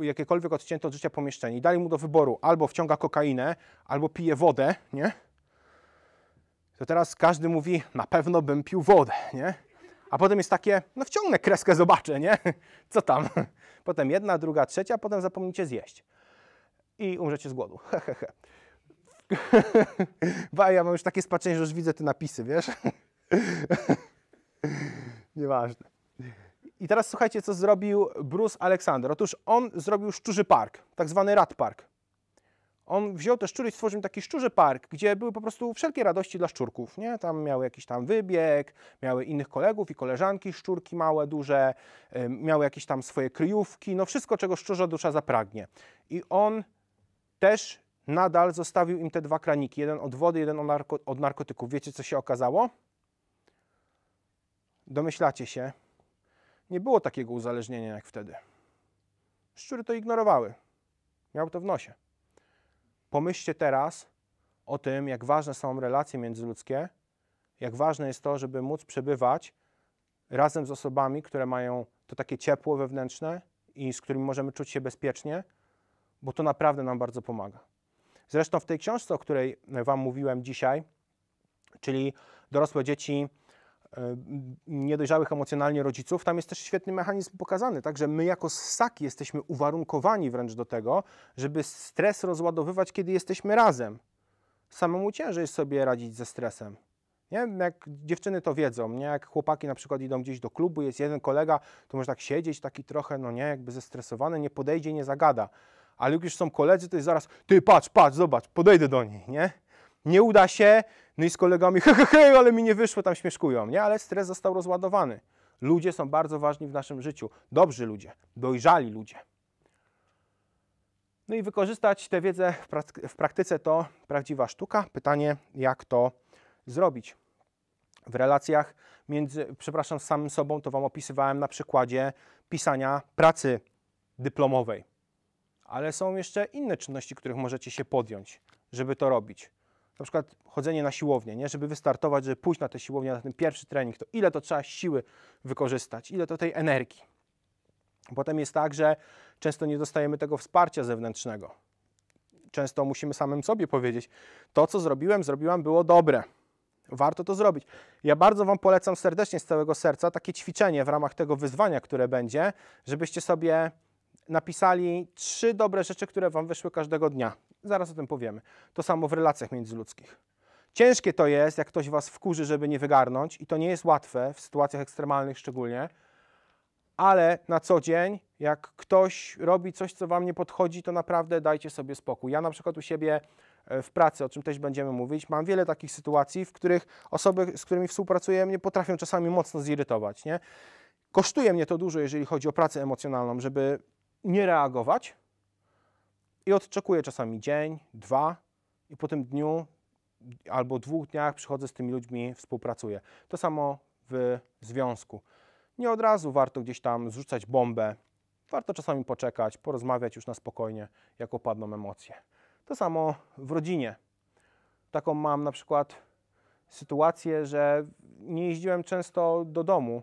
y, jakiekolwiek odcięte od życia pomieszczenie i dali mu do wyboru albo wciąga kokainę, albo pije wodę, nie? To teraz każdy mówi, na pewno bym pił wodę, nie? A potem jest takie, no wciągnę kreskę, zobaczę, nie? Co tam? Potem jedna, druga, trzecia, potem zapomnicie zjeść. I umrzecie z głodu. Hehehe. (laughs) Ba, ja mam już takie spaczenie, że już widzę te napisy, wiesz? (laughs) Nieważne. I teraz słuchajcie, co zrobił Bruce Alexander. Otóż on zrobił Szczurzy Park, tak zwany Rat Park on wziął te szczury i stworzył taki szczurzy park, gdzie były po prostu wszelkie radości dla szczurków, nie? Tam miały jakiś tam wybieg, miały innych kolegów i koleżanki, szczurki małe, duże, miały jakieś tam swoje kryjówki, no wszystko, czego szczurza dusza zapragnie. I on też nadal zostawił im te dwa kraniki, jeden od wody, jeden od, od narkotyków. Wiecie, co się okazało? Domyślacie się, nie było takiego uzależnienia jak wtedy. Szczury to ignorowały. Miał to w nosie pomyślcie teraz o tym, jak ważne są relacje międzyludzkie, jak ważne jest to, żeby móc przebywać razem z osobami, które mają to takie ciepło wewnętrzne i z którymi możemy czuć się bezpiecznie, bo to naprawdę nam bardzo pomaga. Zresztą w tej książce, o której Wam mówiłem dzisiaj, czyli dorosłe dzieci E, niedojrzałych emocjonalnie rodziców, tam jest też świetny mechanizm pokazany, także my jako ssaki jesteśmy uwarunkowani wręcz do tego, żeby stres rozładowywać, kiedy jesteśmy razem. Samemu ciężej jest sobie radzić ze stresem. Nie? Jak dziewczyny to wiedzą, nie? jak chłopaki na przykład idą gdzieś do klubu, jest jeden kolega, to może tak siedzieć taki trochę, no nie, jakby zestresowany, nie podejdzie, nie zagada. Ale jak już są koledzy, to jest zaraz, ty patrz, patrz, zobacz, podejdę do niej, nie? nie uda się, no i z kolegami, (laughs) he, he, he, ale mi nie wyszło, tam śmieszkują, nie? Ale stres został rozładowany. Ludzie są bardzo ważni w naszym życiu. Dobrzy ludzie, dojrzali ludzie. No i wykorzystać tę wiedzę w, prak w praktyce to prawdziwa sztuka. Pytanie, jak to zrobić? W relacjach między, przepraszam, z samym sobą, to Wam opisywałem na przykładzie pisania pracy dyplomowej. Ale są jeszcze inne czynności, których możecie się podjąć, żeby to robić na przykład chodzenie na siłownię, nie? żeby wystartować, żeby pójść na tę siłownię, na ten pierwszy trening, to ile to trzeba siły wykorzystać, ile to tej energii. Potem jest tak, że często nie dostajemy tego wsparcia zewnętrznego. Często musimy samym sobie powiedzieć, to co zrobiłem, zrobiłam było dobre. Warto to zrobić. Ja bardzo Wam polecam serdecznie z całego serca takie ćwiczenie w ramach tego wyzwania, które będzie, żebyście sobie napisali trzy dobre rzeczy, które Wam wyszły każdego dnia. Zaraz o tym powiemy. To samo w relacjach międzyludzkich. Ciężkie to jest, jak ktoś Was wkurzy, żeby nie wygarnąć i to nie jest łatwe, w sytuacjach ekstremalnych szczególnie, ale na co dzień, jak ktoś robi coś, co Wam nie podchodzi, to naprawdę dajcie sobie spokój. Ja na przykład u siebie e, w pracy, o czym też będziemy mówić, mam wiele takich sytuacji, w których osoby, z którymi współpracuję, mnie potrafią czasami mocno zirytować. Nie? Kosztuje mnie to dużo, jeżeli chodzi o pracę emocjonalną, żeby nie reagować i odczekuję czasami dzień, dwa i po tym dniu albo dwóch dniach przychodzę z tymi ludźmi, współpracuję. To samo w związku. Nie od razu warto gdzieś tam zrzucać bombę. Warto czasami poczekać, porozmawiać już na spokojnie, jak opadną emocje. To samo w rodzinie. Taką mam na przykład sytuację, że nie jeździłem często do domu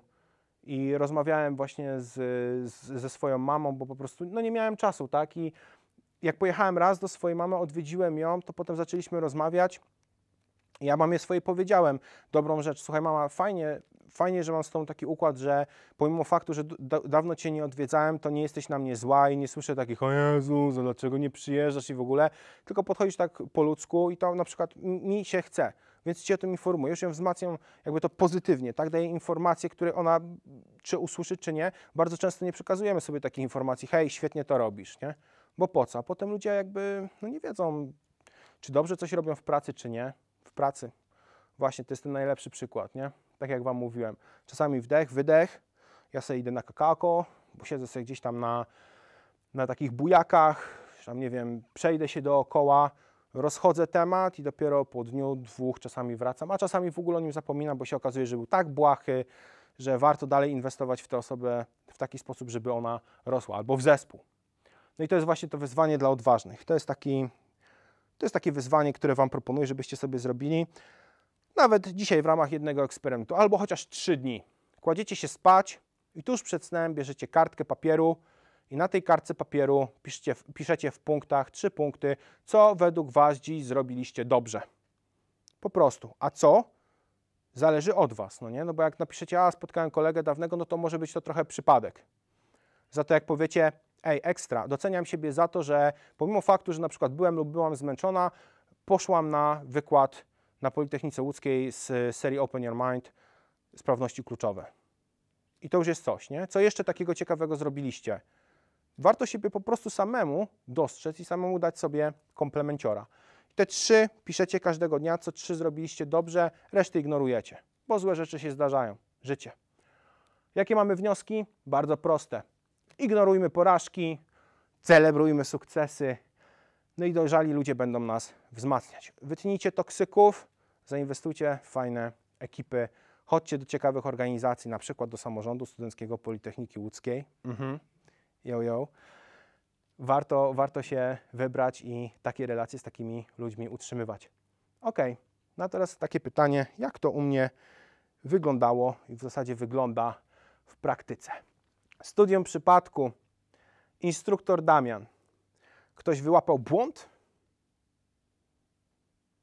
i rozmawiałem właśnie z, z, ze swoją mamą, bo po prostu no nie miałem czasu, tak? I jak pojechałem raz do swojej mamy, odwiedziłem ją, to potem zaczęliśmy rozmawiać. Ja mamie swojej powiedziałem dobrą rzecz. Słuchaj, mama, fajnie, fajnie, że mam z tą taki układ, że pomimo faktu, że dawno cię nie odwiedzałem, to nie jesteś na mnie zła i nie słyszę takich, o Jezu, dlaczego nie przyjeżdżasz i w ogóle, tylko podchodzisz tak po ludzku i to na przykład mi się chce więc cię o tym informuję, już ją wzmacniam jakby to pozytywnie, tak, daję informacje, które ona czy usłyszy, czy nie. Bardzo często nie przekazujemy sobie takiej informacji, hej, świetnie to robisz, nie, bo po co? A potem ludzie jakby, no nie wiedzą, czy dobrze coś robią w pracy, czy nie, w pracy. Właśnie, to jest ten najlepszy przykład, nie, tak jak Wam mówiłem. Czasami wdech, wydech, ja sobie idę na kakao, bo siedzę sobie gdzieś tam na, na takich bujakach, tam nie wiem, przejdę się dookoła, rozchodzę temat i dopiero po dniu, dwóch czasami wracam, a czasami w ogóle o nim zapominam, bo się okazuje, że był tak błahy, że warto dalej inwestować w tę osobę w taki sposób, żeby ona rosła, albo w zespół. No i to jest właśnie to wyzwanie dla odważnych. To jest, taki, to jest takie wyzwanie, które Wam proponuję, żebyście sobie zrobili nawet dzisiaj w ramach jednego eksperymentu, albo chociaż trzy dni. Kładziecie się spać i tuż przed snem bierzecie kartkę papieru i na tej kartce papieru piszcie, piszecie w punktach trzy punkty, co według Was dziś zrobiliście dobrze. Po prostu. A co? Zależy od Was, no nie? No bo jak napiszecie, a spotkałem kolegę dawnego, no to może być to trochę przypadek. Za to jak powiecie, ej, ekstra, doceniam siebie za to, że pomimo faktu, że na przykład byłem lub byłam zmęczona, poszłam na wykład na Politechnice Łódzkiej z serii Open Your Mind, sprawności kluczowe. I to już jest coś, nie? Co jeszcze takiego ciekawego zrobiliście? warto siebie po prostu samemu dostrzec i samemu dać sobie komplemenciora. Te trzy piszecie każdego dnia, co trzy zrobiliście dobrze, resztę ignorujecie, bo złe rzeczy się zdarzają. Życie. Jakie mamy wnioski? Bardzo proste. Ignorujmy porażki, celebrujmy sukcesy, no i dojrzali ludzie będą nas wzmacniać. Wytnijcie toksyków, zainwestujcie w fajne ekipy, chodźcie do ciekawych organizacji, na przykład do samorządu studenckiego Politechniki Łódzkiej. Mhm yo, yo. Warto, warto się wybrać i takie relacje z takimi ludźmi utrzymywać. Ok, no teraz takie pytanie, jak to u mnie wyglądało i w zasadzie wygląda w praktyce. Studium przypadku, instruktor Damian. Ktoś wyłapał błąd?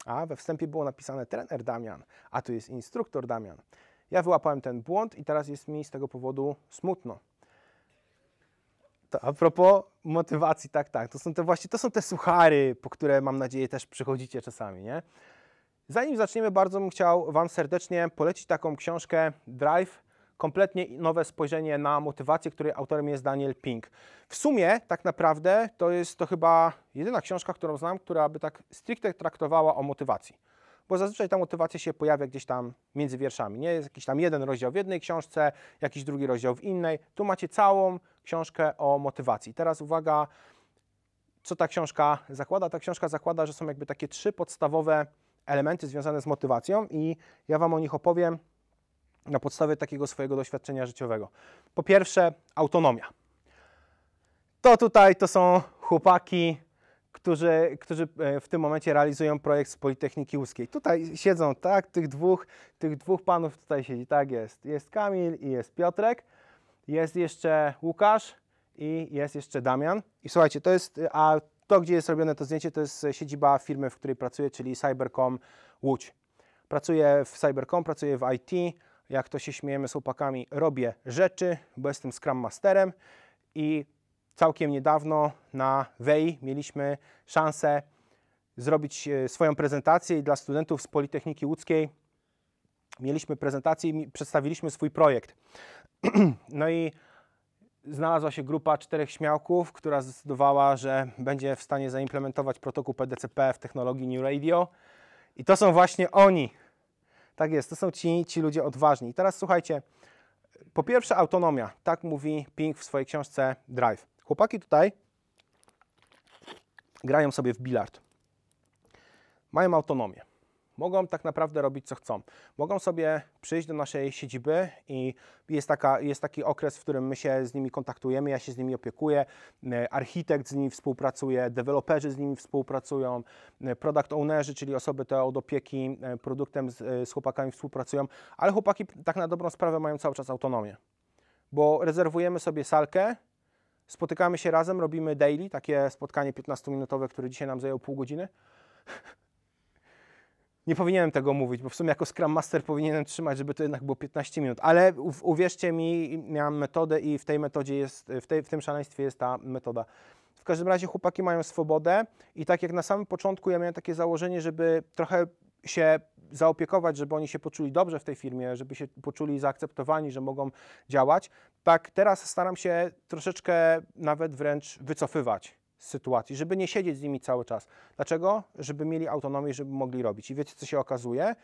A we wstępie było napisane trener Damian, a tu jest instruktor Damian. Ja wyłapałem ten błąd i teraz jest mi z tego powodu smutno. To a propos motywacji, tak, tak. To są te właśnie, to są te suchary, po które mam nadzieję też przychodzicie czasami, nie? Zanim zaczniemy, bardzo bym chciał Wam serdecznie polecić taką książkę Drive. Kompletnie nowe spojrzenie na motywację, której autorem jest Daniel Pink. W sumie tak naprawdę to jest to chyba jedyna książka, którą znam, która by tak stricte traktowała o motywacji. Bo zazwyczaj ta motywacja się pojawia gdzieś tam między wierszami. Nie jest jakiś tam jeden rozdział w jednej książce, jakiś drugi rozdział w innej. Tu macie całą książkę o motywacji. Teraz uwaga, co ta książka zakłada? Ta książka zakłada, że są jakby takie trzy podstawowe elementy związane z motywacją i ja Wam o nich opowiem na podstawie takiego swojego doświadczenia życiowego. Po pierwsze, autonomia. To tutaj to są chłopaki, którzy, którzy e, w tym momencie realizują projekt z Politechniki Łódzkiej. Tutaj siedzą, tak, tych dwóch, tych dwóch panów tutaj siedzi, tak jest. Jest Kamil i jest Piotrek jest jeszcze Łukasz i jest jeszcze Damian. I słuchajcie, to jest, a to gdzie jest robione to zdjęcie, to jest siedziba firmy, w której pracuję, czyli Cybercom Łódź. Pracuję w Cybercom, pracuję w IT, jak to się śmiejemy z chłopakami, robię rzeczy, bo jestem Scrum Masterem i całkiem niedawno na WEI mieliśmy szansę zrobić e, swoją prezentację i dla studentów z Politechniki Łódzkiej mieliśmy prezentację i przedstawiliśmy swój projekt. (clears throat) No i znalazła się grupa czterech śmiałków, która zdecydowała, że będzie w stanie zaimplementować protokół PDCP w technologii New Radio. I to są właśnie oni. Tak jest, to są ci, ci ludzie odważni. I teraz słuchajcie, po pierwsze autonomia. Tak mówi Pink w swojej książce Drive. Chłopaki tutaj grają sobie w bilard. Mają autonomię. Mogą tak naprawdę robić co chcą. Mogą sobie przyjść do naszej siedziby i jest, taka, jest taki okres, w którym my się z nimi kontaktujemy, ja się z nimi opiekuję, e, architekt z nimi współpracuje, deweloperzy z nimi współpracują, e, product ownerzy, czyli osoby te od opieki e, produktem z, z chłopakami współpracują, ale chłopaki tak na dobrą sprawę mają cały czas autonomię, bo rezerwujemy sobie salkę, spotykamy się razem, robimy daily, takie spotkanie 15-minutowe, które dzisiaj nam zajęło pół godziny. (laughs) nie powinienem tego mówić, bo w sumie jako Scrum Master powinienem trzymać, żeby to jednak było 15 minut, ale uwierzcie mi, miałem metodę i w tej metodzie jest, w, tej, w tym szaleństwie jest ta metoda. W każdym razie chłopaki mają swobodę i tak jak na samym początku ja miałem takie założenie, żeby trochę się zaopiekować, żeby oni się poczuli dobrze w tej firmie, żeby się poczuli zaakceptowani, że mogą działać, tak teraz staram się troszeczkę nawet wręcz wycofywać sytuacji, żeby nie siedzieć z nimi cały czas. Dlaczego? Żeby mieli autonomię, żeby mogli robić. I wiecie, co się okazuje?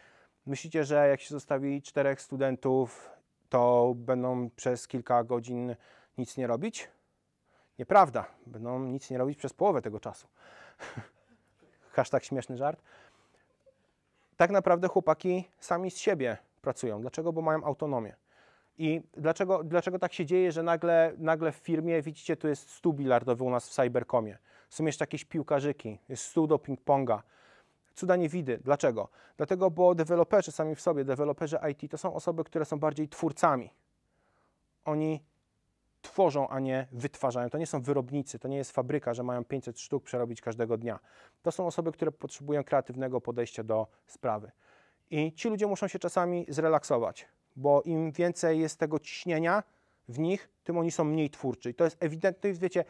Myślicie, że jak się zostawi czterech studentów, to będą przez kilka godzin nic nie robić? Nieprawda. Będą nic nie robić przez połowę tego czasu. (laughs) Hashtag śmieszny żart. Tak naprawdę chłopaki sami z siebie pracują. Dlaczego? Bo mają autonomię. I dlaczego, dlaczego tak się dzieje, że nagle, nagle w firmie, widzicie, tu jest stół bilardowy u nas w Cybercomie, są jeszcze jakieś piłkarzyki, jest stół do ping-ponga, cuda nie widy. Dlaczego? Dlatego, bo deweloperzy sami w sobie, deweloperzy IT to są osoby, które są bardziej twórcami. Oni tworzą, a nie wytwarzają. To nie są wyrobnicy, to nie jest fabryka, że mają 500 sztuk przerobić każdego dnia. To są osoby, które potrzebują kreatywnego podejścia do sprawy. I ci ludzie muszą się czasami zrelaksować bo im więcej jest tego ciśnienia w nich, tym oni są mniej twórczy. I to jest ewidentne, wiecie,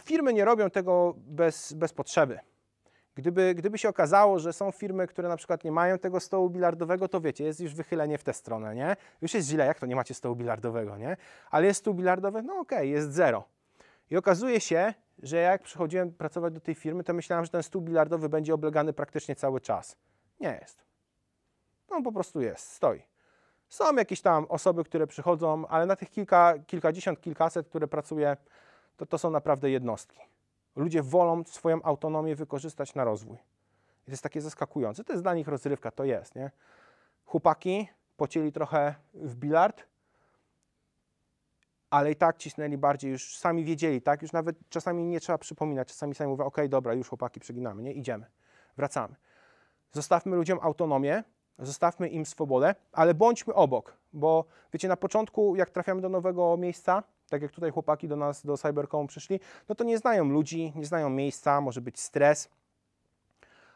firmy nie robią tego bez, bez potrzeby. Gdyby, gdyby się okazało, że są firmy, które na przykład nie mają tego stołu bilardowego, to wiecie, jest już wychylenie w tę stronę, nie? Już jest źle, jak to nie macie stołu bilardowego, nie? Ale jest stół bilardowy, no okej, okay, jest zero. I okazuje się, że jak przychodziłem pracować do tej firmy, to myślałem, że ten stół bilardowy będzie oblegany praktycznie cały czas. Nie jest. No, on po prostu jest, stoi. Są jakieś tam osoby, które przychodzą, ale na tych kilka, kilkadziesiąt, kilkaset, które pracuje, to, to są naprawdę jednostki. Ludzie wolą swoją autonomię wykorzystać na rozwój. I to jest takie zaskakujące. To jest dla nich rozrywka, to jest, nie? Chłopaki pocieli trochę w bilard, ale i tak cisnęli bardziej, już sami wiedzieli, tak? Już nawet czasami nie trzeba przypominać, czasami sami mówią, okej, dobra, już chłopaki przeginamy, nie? Idziemy, wracamy. Zostawmy ludziom autonomię, Zostawmy im swobodę, ale bądźmy obok, bo wiecie, na początku, jak trafiamy do nowego miejsca, tak jak tutaj chłopaki do nas, do Cybercom przyszli, no to nie znają ludzi, nie znają miejsca, może być stres,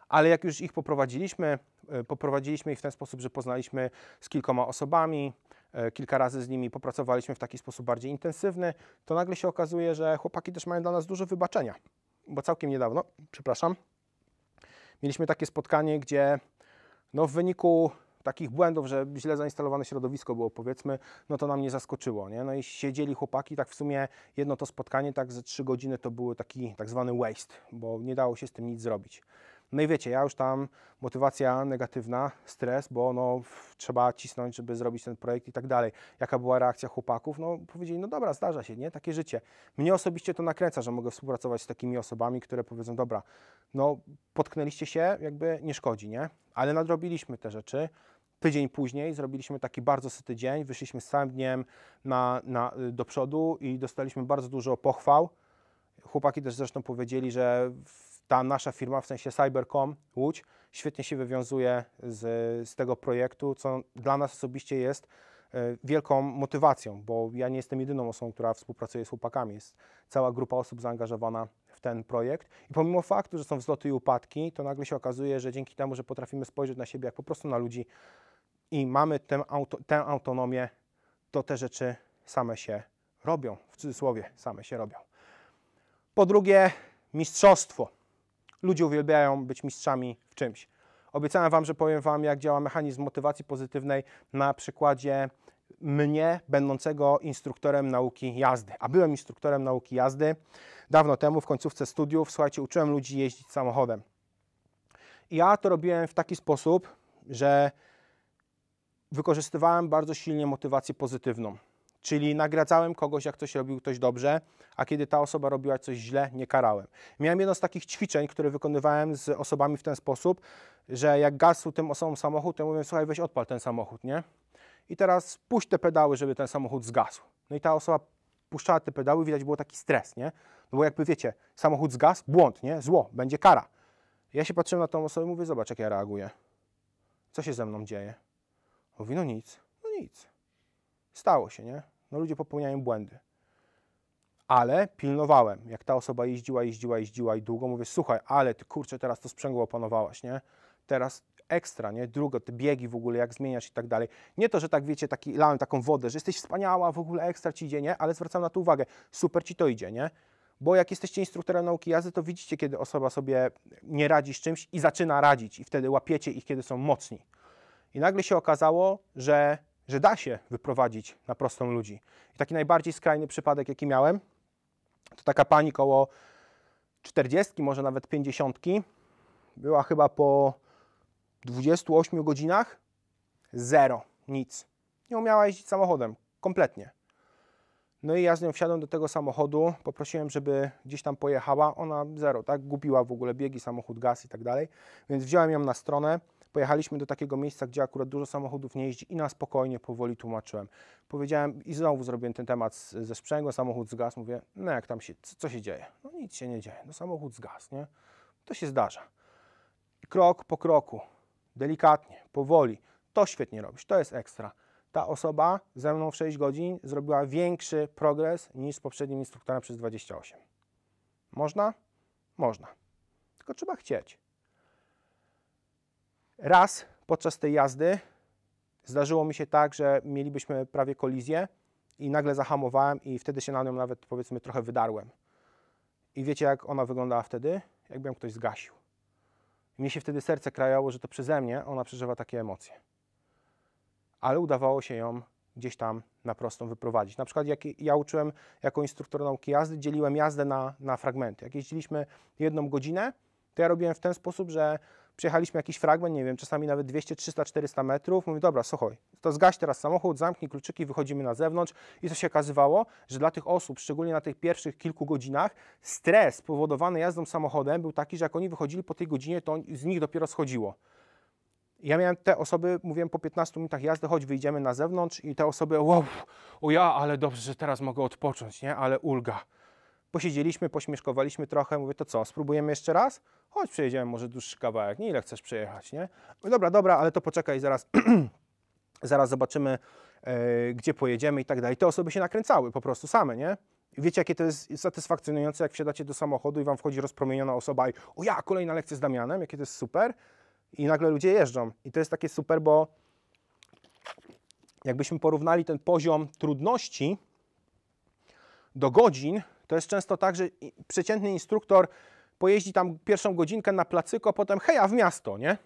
ale jak już ich poprowadziliśmy, e, poprowadziliśmy ich w ten sposób, że poznaliśmy z kilkoma osobami, e, kilka razy z nimi popracowaliśmy w taki sposób bardziej intensywny, to nagle się okazuje, że chłopaki też mają dla nas dużo wybaczenia, bo całkiem niedawno, przepraszam, mieliśmy takie spotkanie, gdzie no w wyniku takich błędów, że źle zainstalowane środowisko było powiedzmy, no to nam nie zaskoczyło, nie? No i siedzieli chłopaki, tak w sumie jedno to spotkanie, tak ze trzy godziny to było taki tak zwany waste, bo nie dało się z tym nic zrobić. No i wiecie, ja już tam motywacja negatywna, stres, bo no, trzeba cisnąć, żeby zrobić ten projekt i tak dalej. Jaka była reakcja chłopaków? No powiedzieli, no dobra, zdarza się, nie? Takie życie. Mnie osobiście to nakręca, że mogę współpracować z takimi osobami, które powiedzą, dobra, no potknęliście się, jakby nie szkodzi, nie? Ale nadrobiliśmy te rzeczy. Tydzień później zrobiliśmy taki bardzo syty dzień, wyszliśmy z całym dniem na, na, y, do przodu i dostaliśmy bardzo dużo pochwał. Chłopaki też zresztą powiedzieli, że w ta nasza firma, w sensie Cybercom Łódź, świetnie się wywiązuje z, z tego projektu, co dla nas osobiście jest e, wielką motywacją, bo ja nie jestem jedyną osobą, która współpracuje z chłopakami. Jest cała grupa osób zaangażowana w ten projekt. I pomimo faktu, że są wzloty i upadki, to nagle się okazuje, że dzięki temu, że potrafimy spojrzeć na siebie jak po prostu na ludzi i mamy tę, auto, tę autonomię, to te rzeczy same się robią. W cudzysłowie, same się robią. Po drugie, mistrzostwo. Ludzie uwielbiają być mistrzami w czymś. Obiecałem Wam, że powiem Wam, jak działa mechanizm motywacji pozytywnej na przykładzie mnie, będącego instruktorem nauki jazdy. A byłem instruktorem nauki jazdy dawno temu, w końcówce studiów. Słuchajcie, uczyłem ludzi jeździć samochodem. I ja to robiłem w taki sposób, że wykorzystywałem bardzo silnie motywację pozytywną. Czyli nagradzałem kogoś, jak coś robił ktoś dobrze, a kiedy ta osoba robiła coś źle, nie karałem. Miałem jedno z takich ćwiczeń, które wykonywałem z osobami w ten sposób, że jak gasł tym osobom samochód, to mówię, słuchaj, weź odpal ten samochód, nie? I teraz puść te pedały, żeby ten samochód zgasł. No i ta osoba puszczała te pedały, widać było taki stres, nie? No bo jakby wiecie, samochód zgasł, błąd, nie? Zło, będzie kara. Ja się patrzyłem na tą osobę i mówię, zobacz jak ja reaguję. Co się ze mną dzieje? Mówi, no nic, no nic. Stało się, nie? No ludzie popełniają błędy. Ale pilnowałem. Jak ta osoba jeździła, jeździła, jeździła i długo, mówię, słuchaj, ale ty kurczę, teraz to sprzęgło opanowałaś, nie? Teraz ekstra, nie? Drugo, te biegi w ogóle, jak zmieniasz i tak dalej. Nie to, że tak wiecie, taki, lałem taką wodę, że jesteś wspaniała, w ogóle ekstra ci idzie, nie? Ale zwracam na to uwagę, super ci to idzie, nie? Bo jak jesteście instruktorem nauki jazdy, to widzicie, kiedy osoba sobie nie radzi z czymś i zaczyna radzić i wtedy łapiecie ich, kiedy są mocni. I nagle się okazało, że że da się wyprowadzić na prostą ludzi. I taki najbardziej skrajny przypadek, jaki miałem, to taka pani koło 40, może nawet 50, była chyba po 28 godzinach zero, nic. Nie umiała jeździć samochodem, kompletnie. No i ja z nią wsiadłem do tego samochodu, poprosiłem, żeby gdzieś tam pojechała, ona zero, tak, gubiła w ogóle biegi, samochód, gaz i tak dalej, więc wziąłem ją na stronę, Pojechaliśmy do takiego miejsca, gdzie akurat dużo samochodów nie jeździ i na spokojnie, powoli tłumaczyłem. Powiedziałem i znowu zrobiłem ten temat ze sprzęgłem, samochód zgasł, mówię, no jak tam się, co się dzieje? No nic się nie dzieje, no samochód zgasł, nie? To się zdarza. Krok po kroku, delikatnie, powoli, to świetnie robisz, to jest ekstra. Ta osoba ze mną w 6 godzin zrobiła większy progres niż z poprzednim instruktorem przez 28. Można? Można. Tylko trzeba chcieć. Raz podczas tej jazdy zdarzyło mi się tak, że mielibyśmy prawie kolizję i nagle zahamowałem i wtedy się na nią nawet powiedzmy trochę wydarłem. I wiecie jak ona wyglądała wtedy? Jakbym ktoś zgasił. mnie się wtedy serce krajało, że to przeze mnie ona przeżywa takie emocje. Ale udawało się ją gdzieś tam na prostą wyprowadzić. Na przykład jak ja uczyłem jako instruktor nauki jazdy, dzieliłem jazdę na, na fragmenty. Jak jeździliśmy jedną godzinę, to ja robiłem w ten sposób, że Przejechaliśmy jakiś fragment, nie wiem, czasami nawet 200, 300, 400 metrów. Mówię, dobra, słuchaj, to zgaś teraz samochód, zamknij kluczyki, wychodzimy na zewnątrz. I co się okazywało, że dla tych osób, szczególnie na tych pierwszych kilku godzinach, stres powodowany jazdą samochodem był taki, że jak oni wychodzili po tej godzinie, to z nich dopiero schodziło. Ja miałem te osoby, mówiłem po 15 minutach jazdy, choć wyjdziemy na zewnątrz i te osoby, wow, o ja, ale dobrze, że teraz mogę odpocząć, nie? Ale ulga. Posiedzieliśmy, pośmieszkowaliśmy trochę, mówię, to co, spróbujemy jeszcze raz? Chodź, przejedziemy może dłuższy kawałek, nie ile chcesz przejechać, nie? Mówię, dobra, dobra, ale to poczekaj, zaraz, (clears throat) zaraz zobaczymy, e, gdzie pojedziemy i tak dalej. Te osoby się nakręcały po prostu same, nie? Wiecie, jakie to jest satysfakcjonujące, jak wsiadacie do samochodu i wam wchodzi rozpromieniona osoba i o ja, kolejna lekcja z Damianem, jakie to jest super. I nagle ludzie jeżdżą. I to jest takie super, bo jakbyśmy porównali ten poziom trudności do godzin, to jest często tak, że przeciętny instruktor pojeździ tam pierwszą godzinkę na placyko, potem heja w miasto, nie?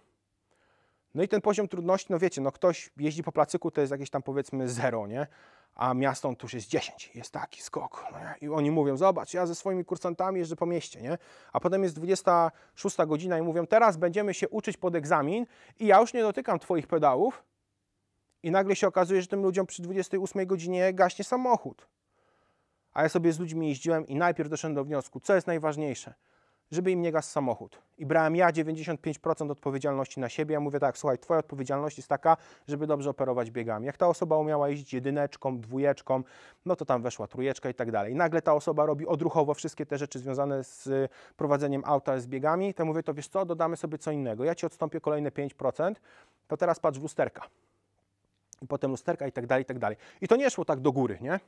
No i ten poziom trudności, no wiecie, no ktoś jeździ po placyku, to jest jakieś tam powiedzmy zero, nie? A miasto tuż jest 10, jest taki skok. No I oni mówią, zobacz, ja ze swoimi kursantami jeżdżę po mieście, nie? A potem jest 26 godzina i mówią, teraz będziemy się uczyć pod egzamin i ja już nie dotykam Twoich pedałów. I nagle się okazuje, że tym ludziom przy 28 godzinie gaśnie samochód. A ja sobie z ludźmi jeździłem i najpierw doszedłem do wniosku, co jest najważniejsze, żeby im nie gasł samochód. I brałem ja 95% odpowiedzialności na siebie. Ja mówię tak, słuchaj, twoja odpowiedzialność jest taka, żeby dobrze operować biegami. Jak ta osoba umiała jeździć jedyneczką, dwójeczką, no to tam weszła trójeczka i tak dalej. I nagle ta osoba robi odruchowo wszystkie te rzeczy związane z y, prowadzeniem auta, z biegami. To mówię, to wiesz co, dodamy sobie co innego. Ja ci odstąpię kolejne 5%, to teraz patrz w lusterka. I potem lusterka i tak dalej, i tak dalej. I to nie szło tak do góry, nie?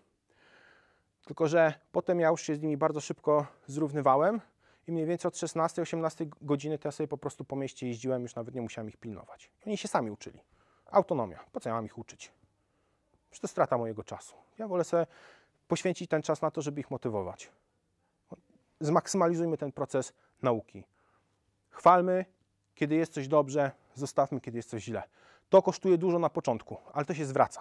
Tylko, że potem ja już się z nimi bardzo szybko zrównywałem i mniej więcej od 16-18 godziny to ja sobie po prostu po mieście jeździłem, już nawet nie musiałem ich pilnować. Oni się sami uczyli. Autonomia. Po co ja mam ich uczyć? Przecież to strata mojego czasu. Ja wolę sobie poświęcić ten czas na to, żeby ich motywować. Zmaksymalizujmy ten proces nauki. Chwalmy, kiedy jest coś dobrze, zostawmy, kiedy jest coś źle. To kosztuje dużo na początku, ale to się zwraca.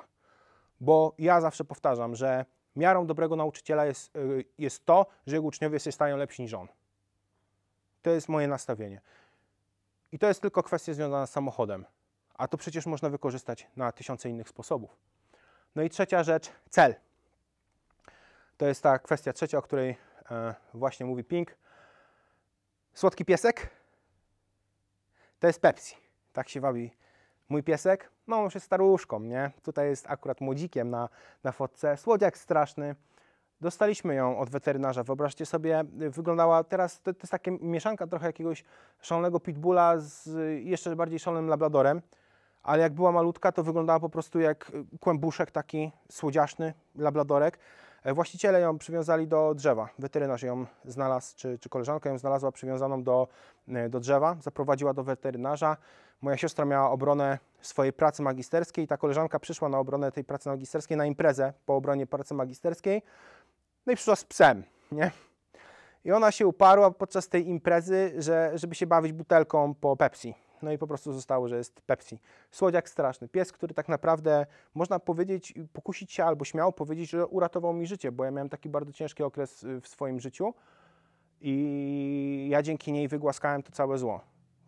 Bo ja zawsze powtarzam, że miarą dobrego nauczyciela jest, y, jest to, że jego uczniowie się stają lepsi niż on. To jest moje nastawienie. I to jest tylko kwestia związana z samochodem. A to przecież można wykorzystać na tysiące innych sposobów. No i trzecia rzecz, cel. To jest ta kwestia trzecia, o której e, właśnie mówi Pink. Słodki piesek to jest Pepsi. Tak się wabi Mój piesek? No, on już jest staruszką, nie? Tutaj jest akurat młodzikiem na, na fotce. Słodziak straszny. Dostaliśmy ją od weterynarza. Wyobraźcie sobie, y, wyglądała teraz, to, to jest taka mieszanka trochę jakiegoś szalonego pitbulla z y, jeszcze bardziej szalonym labladorem. Ale jak była malutka, to wyglądała po prostu jak y, kłębuszek taki słodziaszny, labladorek. E, właściciele ją przywiązali do drzewa. Weterynarz ją znalazł, czy, czy koleżanka ją znalazła przywiązaną do, do drzewa. Zaprowadziła do weterynarza. Moja siostra miała obronę swojej pracy magisterskiej. Ta koleżanka przyszła na obronę tej pracy magisterskiej, na imprezę po obronie pracy magisterskiej. No i przyszła z psem, nie? I ona się uparła podczas tej imprezy, że, żeby się bawić butelką po Pepsi. No i po prostu zostało, że jest Pepsi. Słodziak straszny. Pies, który tak naprawdę, można powiedzieć, pokusić się albo śmiał powiedzieć, że uratował mi życie, bo ja miałem taki bardzo ciężki okres w swoim życiu i ja dzięki niej wygłaskałem to całe zło.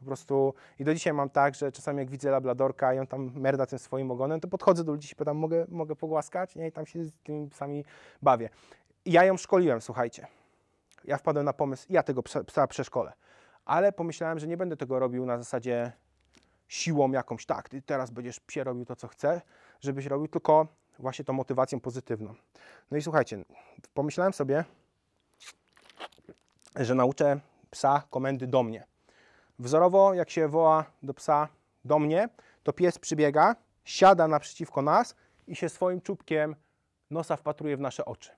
Po prostu i do dzisiaj mam tak, że czasami jak widzę labladorka i on tam merda tym swoim ogonem, to podchodzę do ludzi i pytam, mogę, mogę pogłaskać? Nie? I tam się z tymi psami bawię. I ja ją szkoliłem, słuchajcie. Ja wpadłem na pomysł, ja tego psa przeszkolę. Ale pomyślałem, że nie będę tego robił na zasadzie siłą jakąś, tak, ty teraz będziesz psie robił to, co chce, żebyś robił, tylko właśnie tą motywacją pozytywną. No i słuchajcie, pomyślałem sobie, że nauczę psa komendy do mnie. Wzorowo, jak się woła do psa do mnie, to pies przybiega, siada naprzeciwko nas i się swoim czubkiem nosa wpatruje w nasze oczy.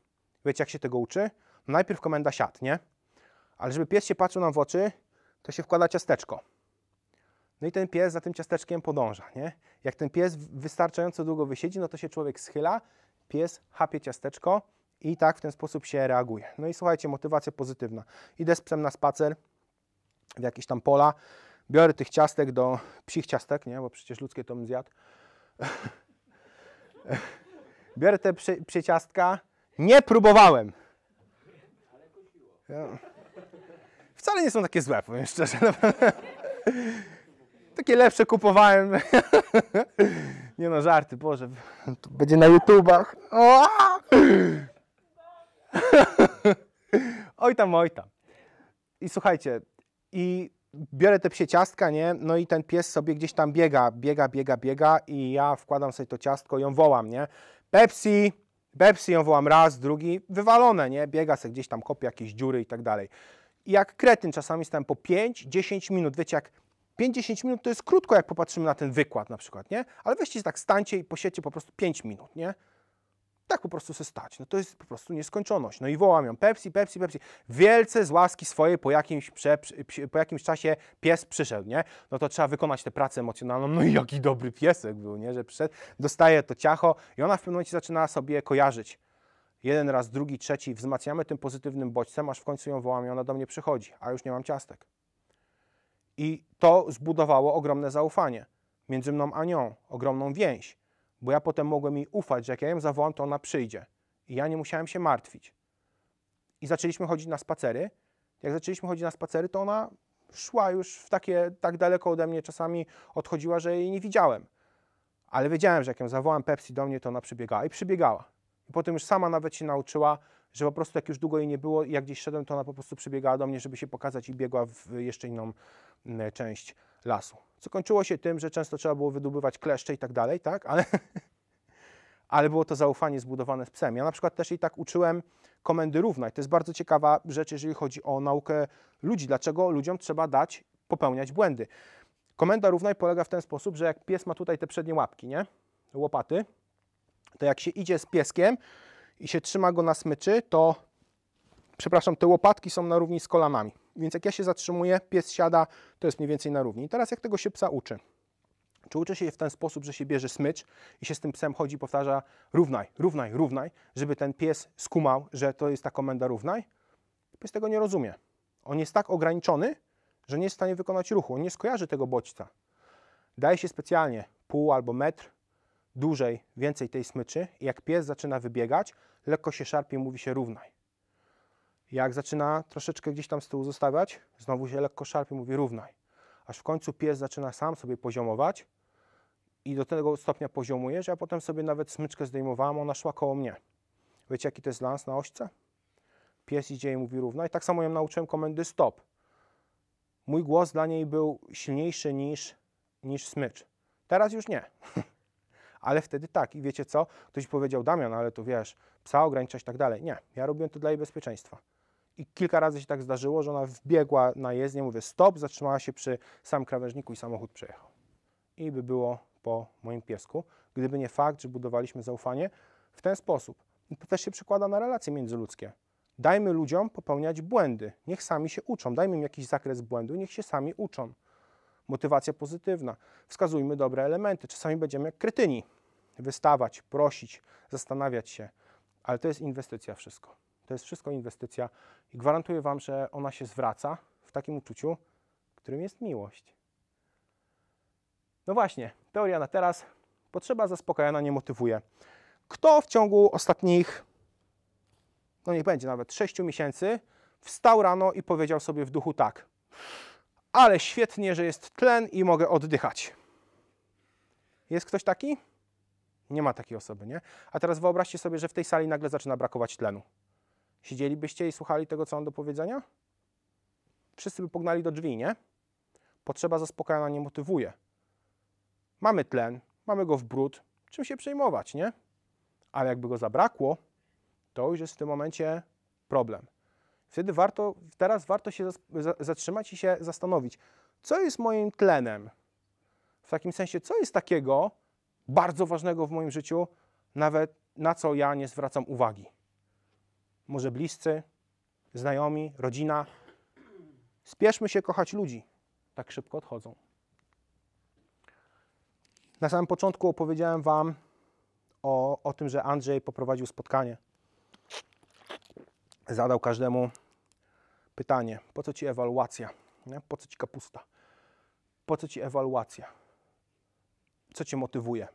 Wiecie, jak się tego uczy? No najpierw komenda siad, nie? Ale żeby pies się patrzył nam w oczy, to się wkłada ciasteczko. No i ten pies za tym ciasteczkiem podąża, nie? Jak ten pies wystarczająco długo wysiedzi, no to się człowiek schyla, pies hapie ciasteczko i tak w ten sposób się reaguje. No i słuchajcie, motywacja pozytywna. Idę z psem na spacer, w jakieś tam pola, biorę tych ciastek do psich ciastek, nie, bo przecież ludzkie to bym zjadł. (laughs) biorę te przy, przy ciastka, nie próbowałem. Ja. Wcale nie są takie złe, powiem szczerze. (laughs) takie lepsze kupowałem. (laughs) nie no, żarty, Boże. To będzie na YouTubach. oj tam, oj tam. I słuchajcie, i biorę te psie ciastka, nie? No i ten pies sobie gdzieś tam biega, biega, biega, biega i ja wkładam sobie to ciastko i ją wołam, nie? Pepsi, Pepsi ją wołam raz, drugi, wywalone, nie? Biega sobie gdzieś tam, kopie jakieś dziury i tak dalej. I jak kretyn czasami jestem po 5-10 minut, wiecie jak 5-10 minut to jest krótko, jak popatrzymy na ten wykład na przykład, nie? Ale weźcie tak, stańcie i posiedźcie po prostu 5 minut, nie? tak po prostu się stać. No to jest po prostu nieskończoność. No i wołam ją Pepsi, Pepsi, Pepsi. Wielce z łaski swojej po jakimś, prze, po jakimś czasie pies przyszedł, nie? No to trzeba wykonać tę pracę emocjonalną. No i jaki dobry piesek był, nie? Że przyszedł, dostaje to ciacho i ona w pewnym momencie zaczyna sobie kojarzyć. Jeden raz, drugi, trzeci, wzmacniamy tym pozytywnym bodźcem, aż w końcu ją wołam i ona do mnie przychodzi, a już nie mam ciastek. I to zbudowało ogromne zaufanie między mną a nią, ogromną więź bo ja potem mogłem jej ufać, że jak ja ją zawołam, to ona przyjdzie. I ja nie musiałem się martwić. I zaczęliśmy chodzić na spacery. Jak zaczęliśmy chodzić na spacery, to ona szła już w takie, tak daleko ode mnie czasami odchodziła, że jej nie widziałem. Ale wiedziałem, że jak ją zawołam Pepsi do mnie, to ona przybiegała i przybiegała. I potem już sama nawet się nauczyła, że po prostu jak już długo jej nie było i jak gdzieś szedłem, to ona po prostu przebiegała do mnie, żeby się pokazać i biegła w jeszcze inną mm, e, część lasu. Co kończyło się tym, że często trzeba było wydobywać kleszcze i tak dalej, tak? Ale, (laughs) ale było to zaufanie zbudowane z psem. Ja na przykład też jej tak uczyłem komendy równaj. To jest bardzo ciekawa rzecz, jeżeli chodzi o naukę ludzi. Dlaczego ludziom trzeba dać popełniać błędy? Komenda równaj polega w ten sposób, że jak pies ma tutaj te przednie łapki, nie? Łopaty, to jak się idzie z pieskiem, i się trzyma go na smyczy, to przepraszam, te łopatki są na równi z kolanami. Więc jak ja się zatrzymuję, pies siada, to jest mniej więcej na równi. I teraz jak tego się psa uczy? Czy uczy się je w ten sposób, że się bierze smycz i się z tym psem chodzi, powtarza równaj, równaj, równaj, żeby ten pies skumał, że to jest ta komenda równaj? Pies tego nie rozumie. On jest tak ograniczony, że nie jest w stanie wykonać ruchu. On nie skojarzy tego bodźca. Daje się specjalnie pół albo metr dłużej, więcej tej smyczy i jak pies zaczyna wybiegać, lekko się szarpie i mówi się równaj. Jak zaczyna troszeczkę gdzieś tam z tyłu zostawiać, znowu się lekko szarpie i mówi równaj. Aż w końcu pies zaczyna sam sobie poziomować i do tego stopnia poziomuje, że ja potem sobie nawet smyczkę zdejmowałam ona szła koło mnie. Wiecie jaki to jest lans na ośce? Pies idzie i mówi równaj. Tak samo ją nauczyłem komendy stop. Mój głos dla niej był silniejszy niż, niż smycz. Teraz już nie. (laughs) ale wtedy tak. I wiecie co? Ktoś powiedział, Damian, ale tu wiesz, psa ograniczać i tak dalej. Nie, ja robiłem to dla jej bezpieczeństwa. I kilka razy się tak zdarzyło, że ona wbiegła na jezdnię, mówię stop, zatrzymała się przy sam krawężniku i samochód przejechał. I by było po moim piesku, gdyby nie fakt, że budowaliśmy zaufanie w ten sposób. I to też się przekłada na relacje międzyludzkie. Dajmy ludziom popełniać błędy. Niech sami się uczą. Dajmy im jakiś zakres błędu, niech się sami uczą. Motywacja pozytywna. Wskazujmy dobre elementy. Czasami będziemy jak kretyni wystawać, prosić, zastanawiać się, ale to jest inwestycja wszystko. To jest wszystko inwestycja i gwarantuję Wam, że ona się zwraca w takim uczuciu, którym jest miłość. No właśnie, teoria na teraz. Potrzeba zaspokajana nie motywuje. Kto w ciągu ostatnich, no niech będzie nawet 6 miesięcy, wstał rano i powiedział sobie w duchu tak, ale świetnie, że jest tlen i mogę oddychać. Jest ktoś taki? Nie ma takiej osoby, nie? A teraz wyobraźcie sobie, że w tej sali nagle zaczyna brakować tlenu. Siedzielibyście i słuchali tego, co on do powiedzenia? Wszyscy by pognali do drzwi, nie? Potrzeba zaspokajana nie motywuje. Mamy tlen, mamy go w brud, czym się przejmować, nie? Ale jakby go zabrakło, to już jest w tym momencie problem. Wtedy warto, teraz warto się zatrzymać i się zastanowić, co jest moim tlenem? W takim sensie, co jest takiego, bardzo ważnego w moim życiu, nawet na co ja nie zwracam uwagi. Może bliscy, znajomi, rodzina. Spieszmy się kochać ludzi. Tak szybko odchodzą. Na samym początku opowiedziałem Wam o, o tym, że Andrzej poprowadził spotkanie. Zadał każdemu pytanie: po co ci ewaluacja? Nie? Po co ci kapusta? Po co ci ewaluacja? Co cię motywuje?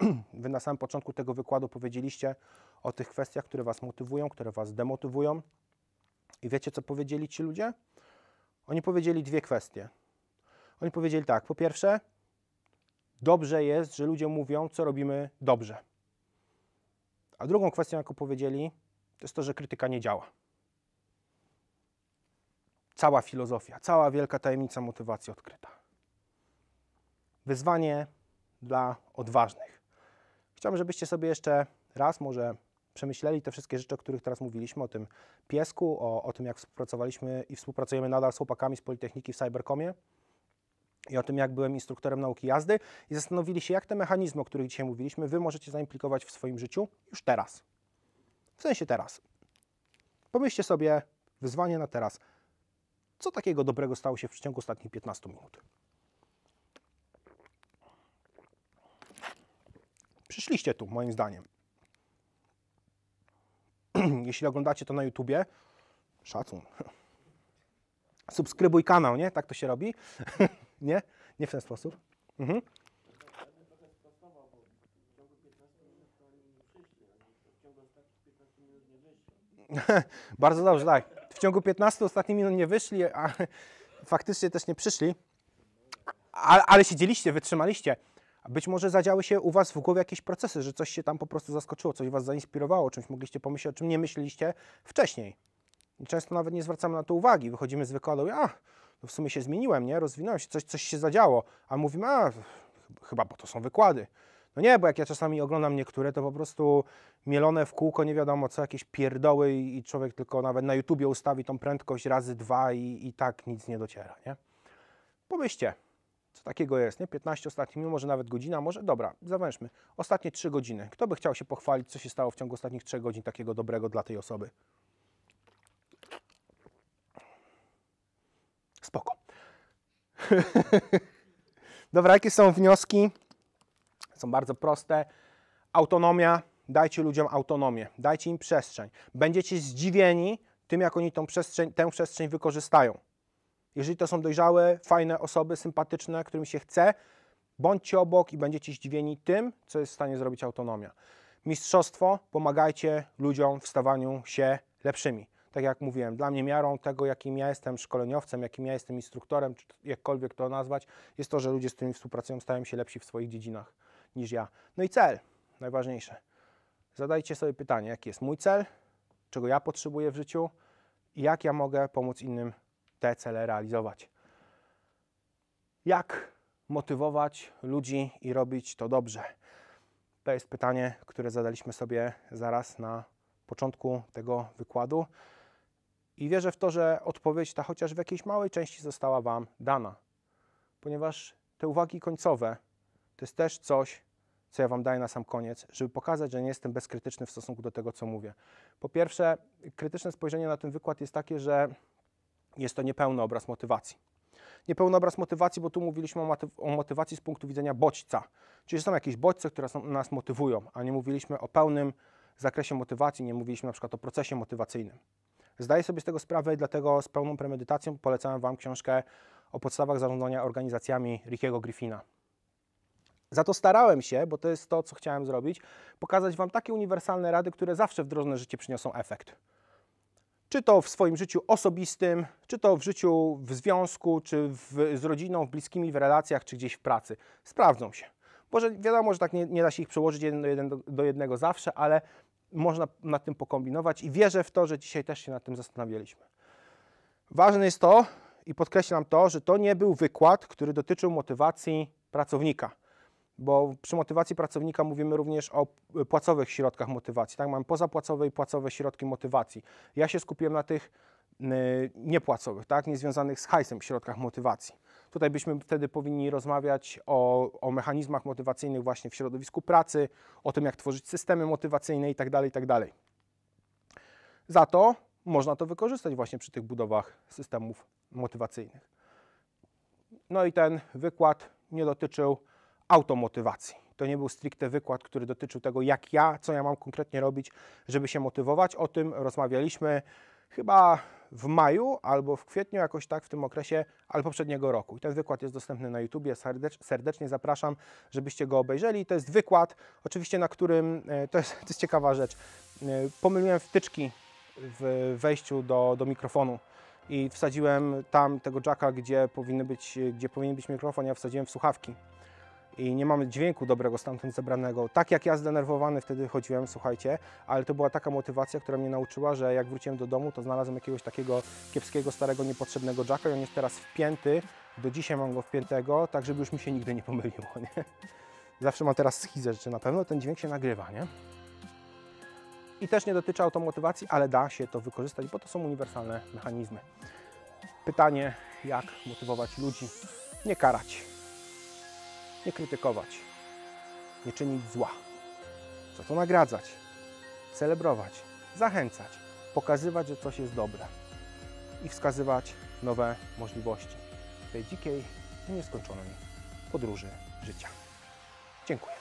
(clears throat) Wy na samym początku tego wykładu powiedzieliście o tych kwestiach, które Was motywują, które Was demotywują. I wiecie, co powiedzieli ci ludzie? Oni powiedzieli dwie kwestie. Oni powiedzieli tak, po pierwsze, dobrze jest, że ludzie mówią, co robimy dobrze. A drugą kwestią, jaką powiedzieli, to jest to, że krytyka nie działa. Cała filozofia, cała wielka tajemnica motywacji odkryta. Wyzwanie dla odważnych. Chciałbym, żebyście sobie jeszcze raz może przemyśleli te wszystkie rzeczy, o których teraz mówiliśmy, o tym piesku, o, o tym, jak współpracowaliśmy i współpracujemy nadal z chłopakami z Politechniki w Cybercomie i o tym, jak byłem instruktorem nauki jazdy i zastanowili się, jak te mechanizmy, o których dzisiaj mówiliśmy, wy możecie zaimplikować w swoim życiu już teraz. W sensie teraz. Pomyślcie sobie wyzwanie na teraz. Co takiego dobrego stało się w przeciągu ostatnich 15 minut? przyszliście tu, moim zdaniem. (clears throat) Jeśli oglądacie to na YouTubie, szacun. (laughs) Subskrybuj kanał, nie? Tak to się robi? (laughs) nie? Nie w ten sposób? Mhm. (laughs) Bardzo dobrze, tak. W ciągu 15 ostatnich minut nie wyszli, a faktycznie też nie przyszli, ale, ale siedzieliście, wytrzymaliście. Być może zadziały się u Was w głowie jakieś procesy, że coś się tam po prostu zaskoczyło, coś Was zainspirowało, czymś mogliście pomyśleć, o czym nie myśleliście wcześniej. I często nawet nie zwracamy na to uwagi. Wychodzimy z wykładu i a, no w sumie się zmieniłem, nie? Rozwinąłem się, coś, coś się zadziało. A mówimy, a, chyba bo to są wykłady. No nie, bo jak ja czasami oglądam niektóre, to po prostu mielone w kółko, nie wiadomo co, jakieś pierdoły i człowiek tylko nawet na YouTubie ustawi tą prędkość razy dwa i, i tak nic nie dociera, nie? Pomyślcie, co takiego jest, nie? 15 ostatnich minut, może nawet godzina, może, dobra, zawężmy. Ostatnie 3 godziny. Kto by chciał się pochwalić, co się stało w ciągu ostatnich 3 godzin takiego dobrego dla tej osoby? Spoko. (laughs) dobra, jakie są wnioski? Są bardzo proste. Autonomia. Dajcie ludziom autonomię. Dajcie im przestrzeń. Będziecie zdziwieni tym, jak oni tą przestrzeń, tę przestrzeń wykorzystają. Jeżeli to są dojrzałe, fajne osoby, sympatyczne, którym się chce, bądźcie obok i będziecie zdziwieni tym, co jest w stanie zrobić autonomia. Mistrzostwo, pomagajcie ludziom w stawaniu się lepszymi. Tak jak mówiłem, dla mnie miarą tego, jakim ja jestem szkoleniowcem, jakim ja jestem instruktorem, czy jakkolwiek to nazwać, jest to, że ludzie, z którymi współpracują, stają się lepsi w swoich dziedzinach niż ja. No i cel, najważniejsze. Zadajcie sobie pytanie, jaki jest mój cel, czego ja potrzebuję w życiu i jak ja mogę pomóc innym te cele realizować. Jak motywować ludzi i robić to dobrze? To jest pytanie, które zadaliśmy sobie zaraz na początku tego wykładu. I wierzę w to, że odpowiedź ta chociaż w jakiejś małej części została Wam dana, ponieważ te uwagi końcowe to jest też coś, co ja Wam daję na sam koniec, żeby pokazać, że nie jestem bezkrytyczny w stosunku do tego, co mówię. Po pierwsze, krytyczne spojrzenie na ten wykład jest takie, że jest to niepełny obraz motywacji. Niepełny obraz motywacji, bo tu mówiliśmy o, motywacji z punktu widzenia bodźca. Czyli są jakieś bodźce, które nas motywują, a nie mówiliśmy o pełnym zakresie motywacji, nie mówiliśmy na przykład o procesie motywacyjnym. Zdaję sobie z tego sprawę i dlatego z pełną premedytacją polecałem Wam książkę o podstawach zarządzania organizacjami Rickiego Griffina. Za to starałem się, bo to jest to, co chciałem zrobić, pokazać Wam takie uniwersalne rady, które zawsze w drożne życie przyniosą efekt czy to w swoim życiu osobistym, czy to w życiu w związku, czy w, z rodziną, w bliskimi, w relacjach, czy gdzieś w pracy. Sprawdzą się. Może wiadomo, że tak nie, nie da się ich przełożyć jeden do, jeden do, do jednego zawsze, ale można nad tym pokombinować i wierzę w to, że dzisiaj też się nad tym zastanawialiśmy. Ważne jest to, i podkreślam to, że to nie był wykład, który dotyczył motywacji pracownika bo przy motywacji pracownika mówimy również o płacowych środkach motywacji. Tak? Mamy pozapłacowe i płacowe środki motywacji. Ja się skupiłem na tych y, niepłacowych, tak? niezwiązanych z hajsem środkach motywacji. Tutaj byśmy wtedy powinni rozmawiać o, o mechanizmach motywacyjnych właśnie w środowisku pracy, o tym jak tworzyć systemy motywacyjne i tak dalej. Tak Za to można to wykorzystać właśnie przy tych budowach systemów motywacyjnych. No i ten wykład nie dotyczył automotywacji. To nie był stricte wykład, który dotyczył tego, jak ja, co ja mam konkretnie robić, żeby się motywować. O tym rozmawialiśmy chyba w maju albo w kwietniu, jakoś tak w tym okresie, ale poprzedniego roku. I ten wykład jest dostępny na YouTubie. serdecznie zapraszam, żebyście go obejrzeli. To jest wykład, oczywiście na którym, e, to jest, (laughs) to jest ciekawa rzecz, e, pomyliłem wtyczki w wejściu do, do mikrofonu i wsadziłem tam tego jacka, gdzie, powinny być, gdzie powinien być mikrofon, ja wsadziłem w słuchawki i nie mamy dźwięku dobrego stamtąd zebranego. Tak jak ja zdenerwowany wtedy chodziłem, słuchajcie, ale to była taka motywacja, która mnie nauczyła, że jak wróciłem do domu, to znalazłem jakiegoś takiego kiepskiego, starego, niepotrzebnego jacka i on jest teraz wpięty. Do dzisiaj mam go wpiętego, tak żeby już mi się nigdy nie pomyliło, (laughs) nie? Zawsze mam teraz schizę, że na pewno ten dźwięk się nagrywa, nie? I też nie dotyczy automotywacji, ale da się to wykorzystać, bo to są uniwersalne mechanizmy. Pytanie, jak motywować ludzi, nie karać nie krytykować, nie czynić zła. co to nagradzać, celebrować, zachęcać, pokazywać, że coś jest dobre i wskazywać nowe możliwości tej dzikiej i nieskończonej podróży życia. Dziękuję.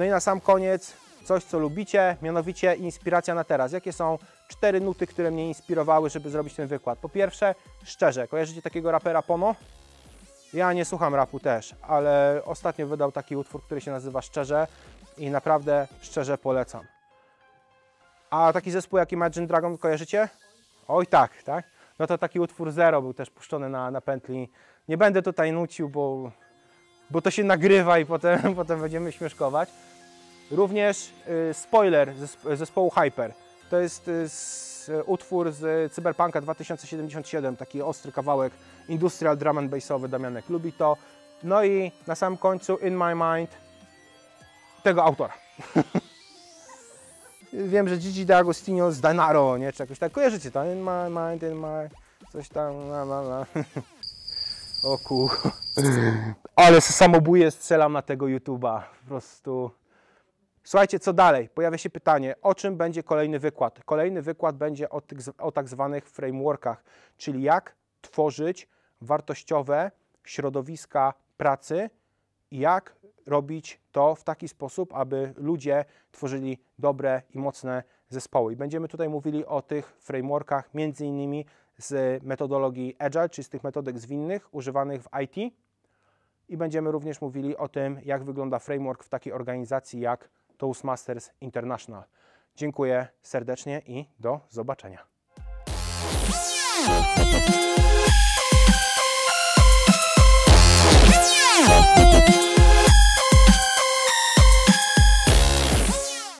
No i na sam koniec coś, co lubicie, mianowicie inspiracja na teraz. Jakie są cztery nuty, które mnie inspirowały, żeby zrobić ten wykład? Po pierwsze, szczerze, kojarzycie takiego rapera Pono? Ja nie słucham rapu też, ale ostatnio wydał taki utwór, który się nazywa Szczerze i naprawdę szczerze polecam. A taki zespół jak Imagine Dragon kojarzycie? Oj tak, tak? No to taki utwór Zero był też puszczony na, na pętli. Nie będę tutaj nucił, bo, bo to się nagrywa i potem, (laughs) potem będziemy śmieszkować. Również y, spoiler zespołu Hyper. To jest y, utwór z Cyberpunka 2077, taki ostry kawałek industrial drum and bassowy, Damianek lubi to. No i na samym końcu In My Mind tego autora. (laughs) Wiem, że Gigi D'Agostino z Danaro, nie? Czy jakoś tak, kojarzycie to? In My Mind, In My... coś tam, na, na, na. o kur... Ale samobuje strzelam na tego YouTube'a, po prostu... Słuchajcie, co dalej? Pojawia się pytanie, o czym będzie kolejny wykład? Kolejny wykład będzie o, tych, o tak zwanych frameworkach, czyli jak tworzyć wartościowe środowiska pracy i jak robić to w taki sposób, aby ludzie tworzyli dobre i mocne zespoły. I będziemy tutaj mówili o tych frameworkach, między innymi z metodologii Agile, czyli z tych metodek zwinnych używanych w IT. I będziemy również mówili o tym, jak wygląda framework w takiej organizacji jak Toastmasters International. Dziękuję serdecznie i do zobaczenia.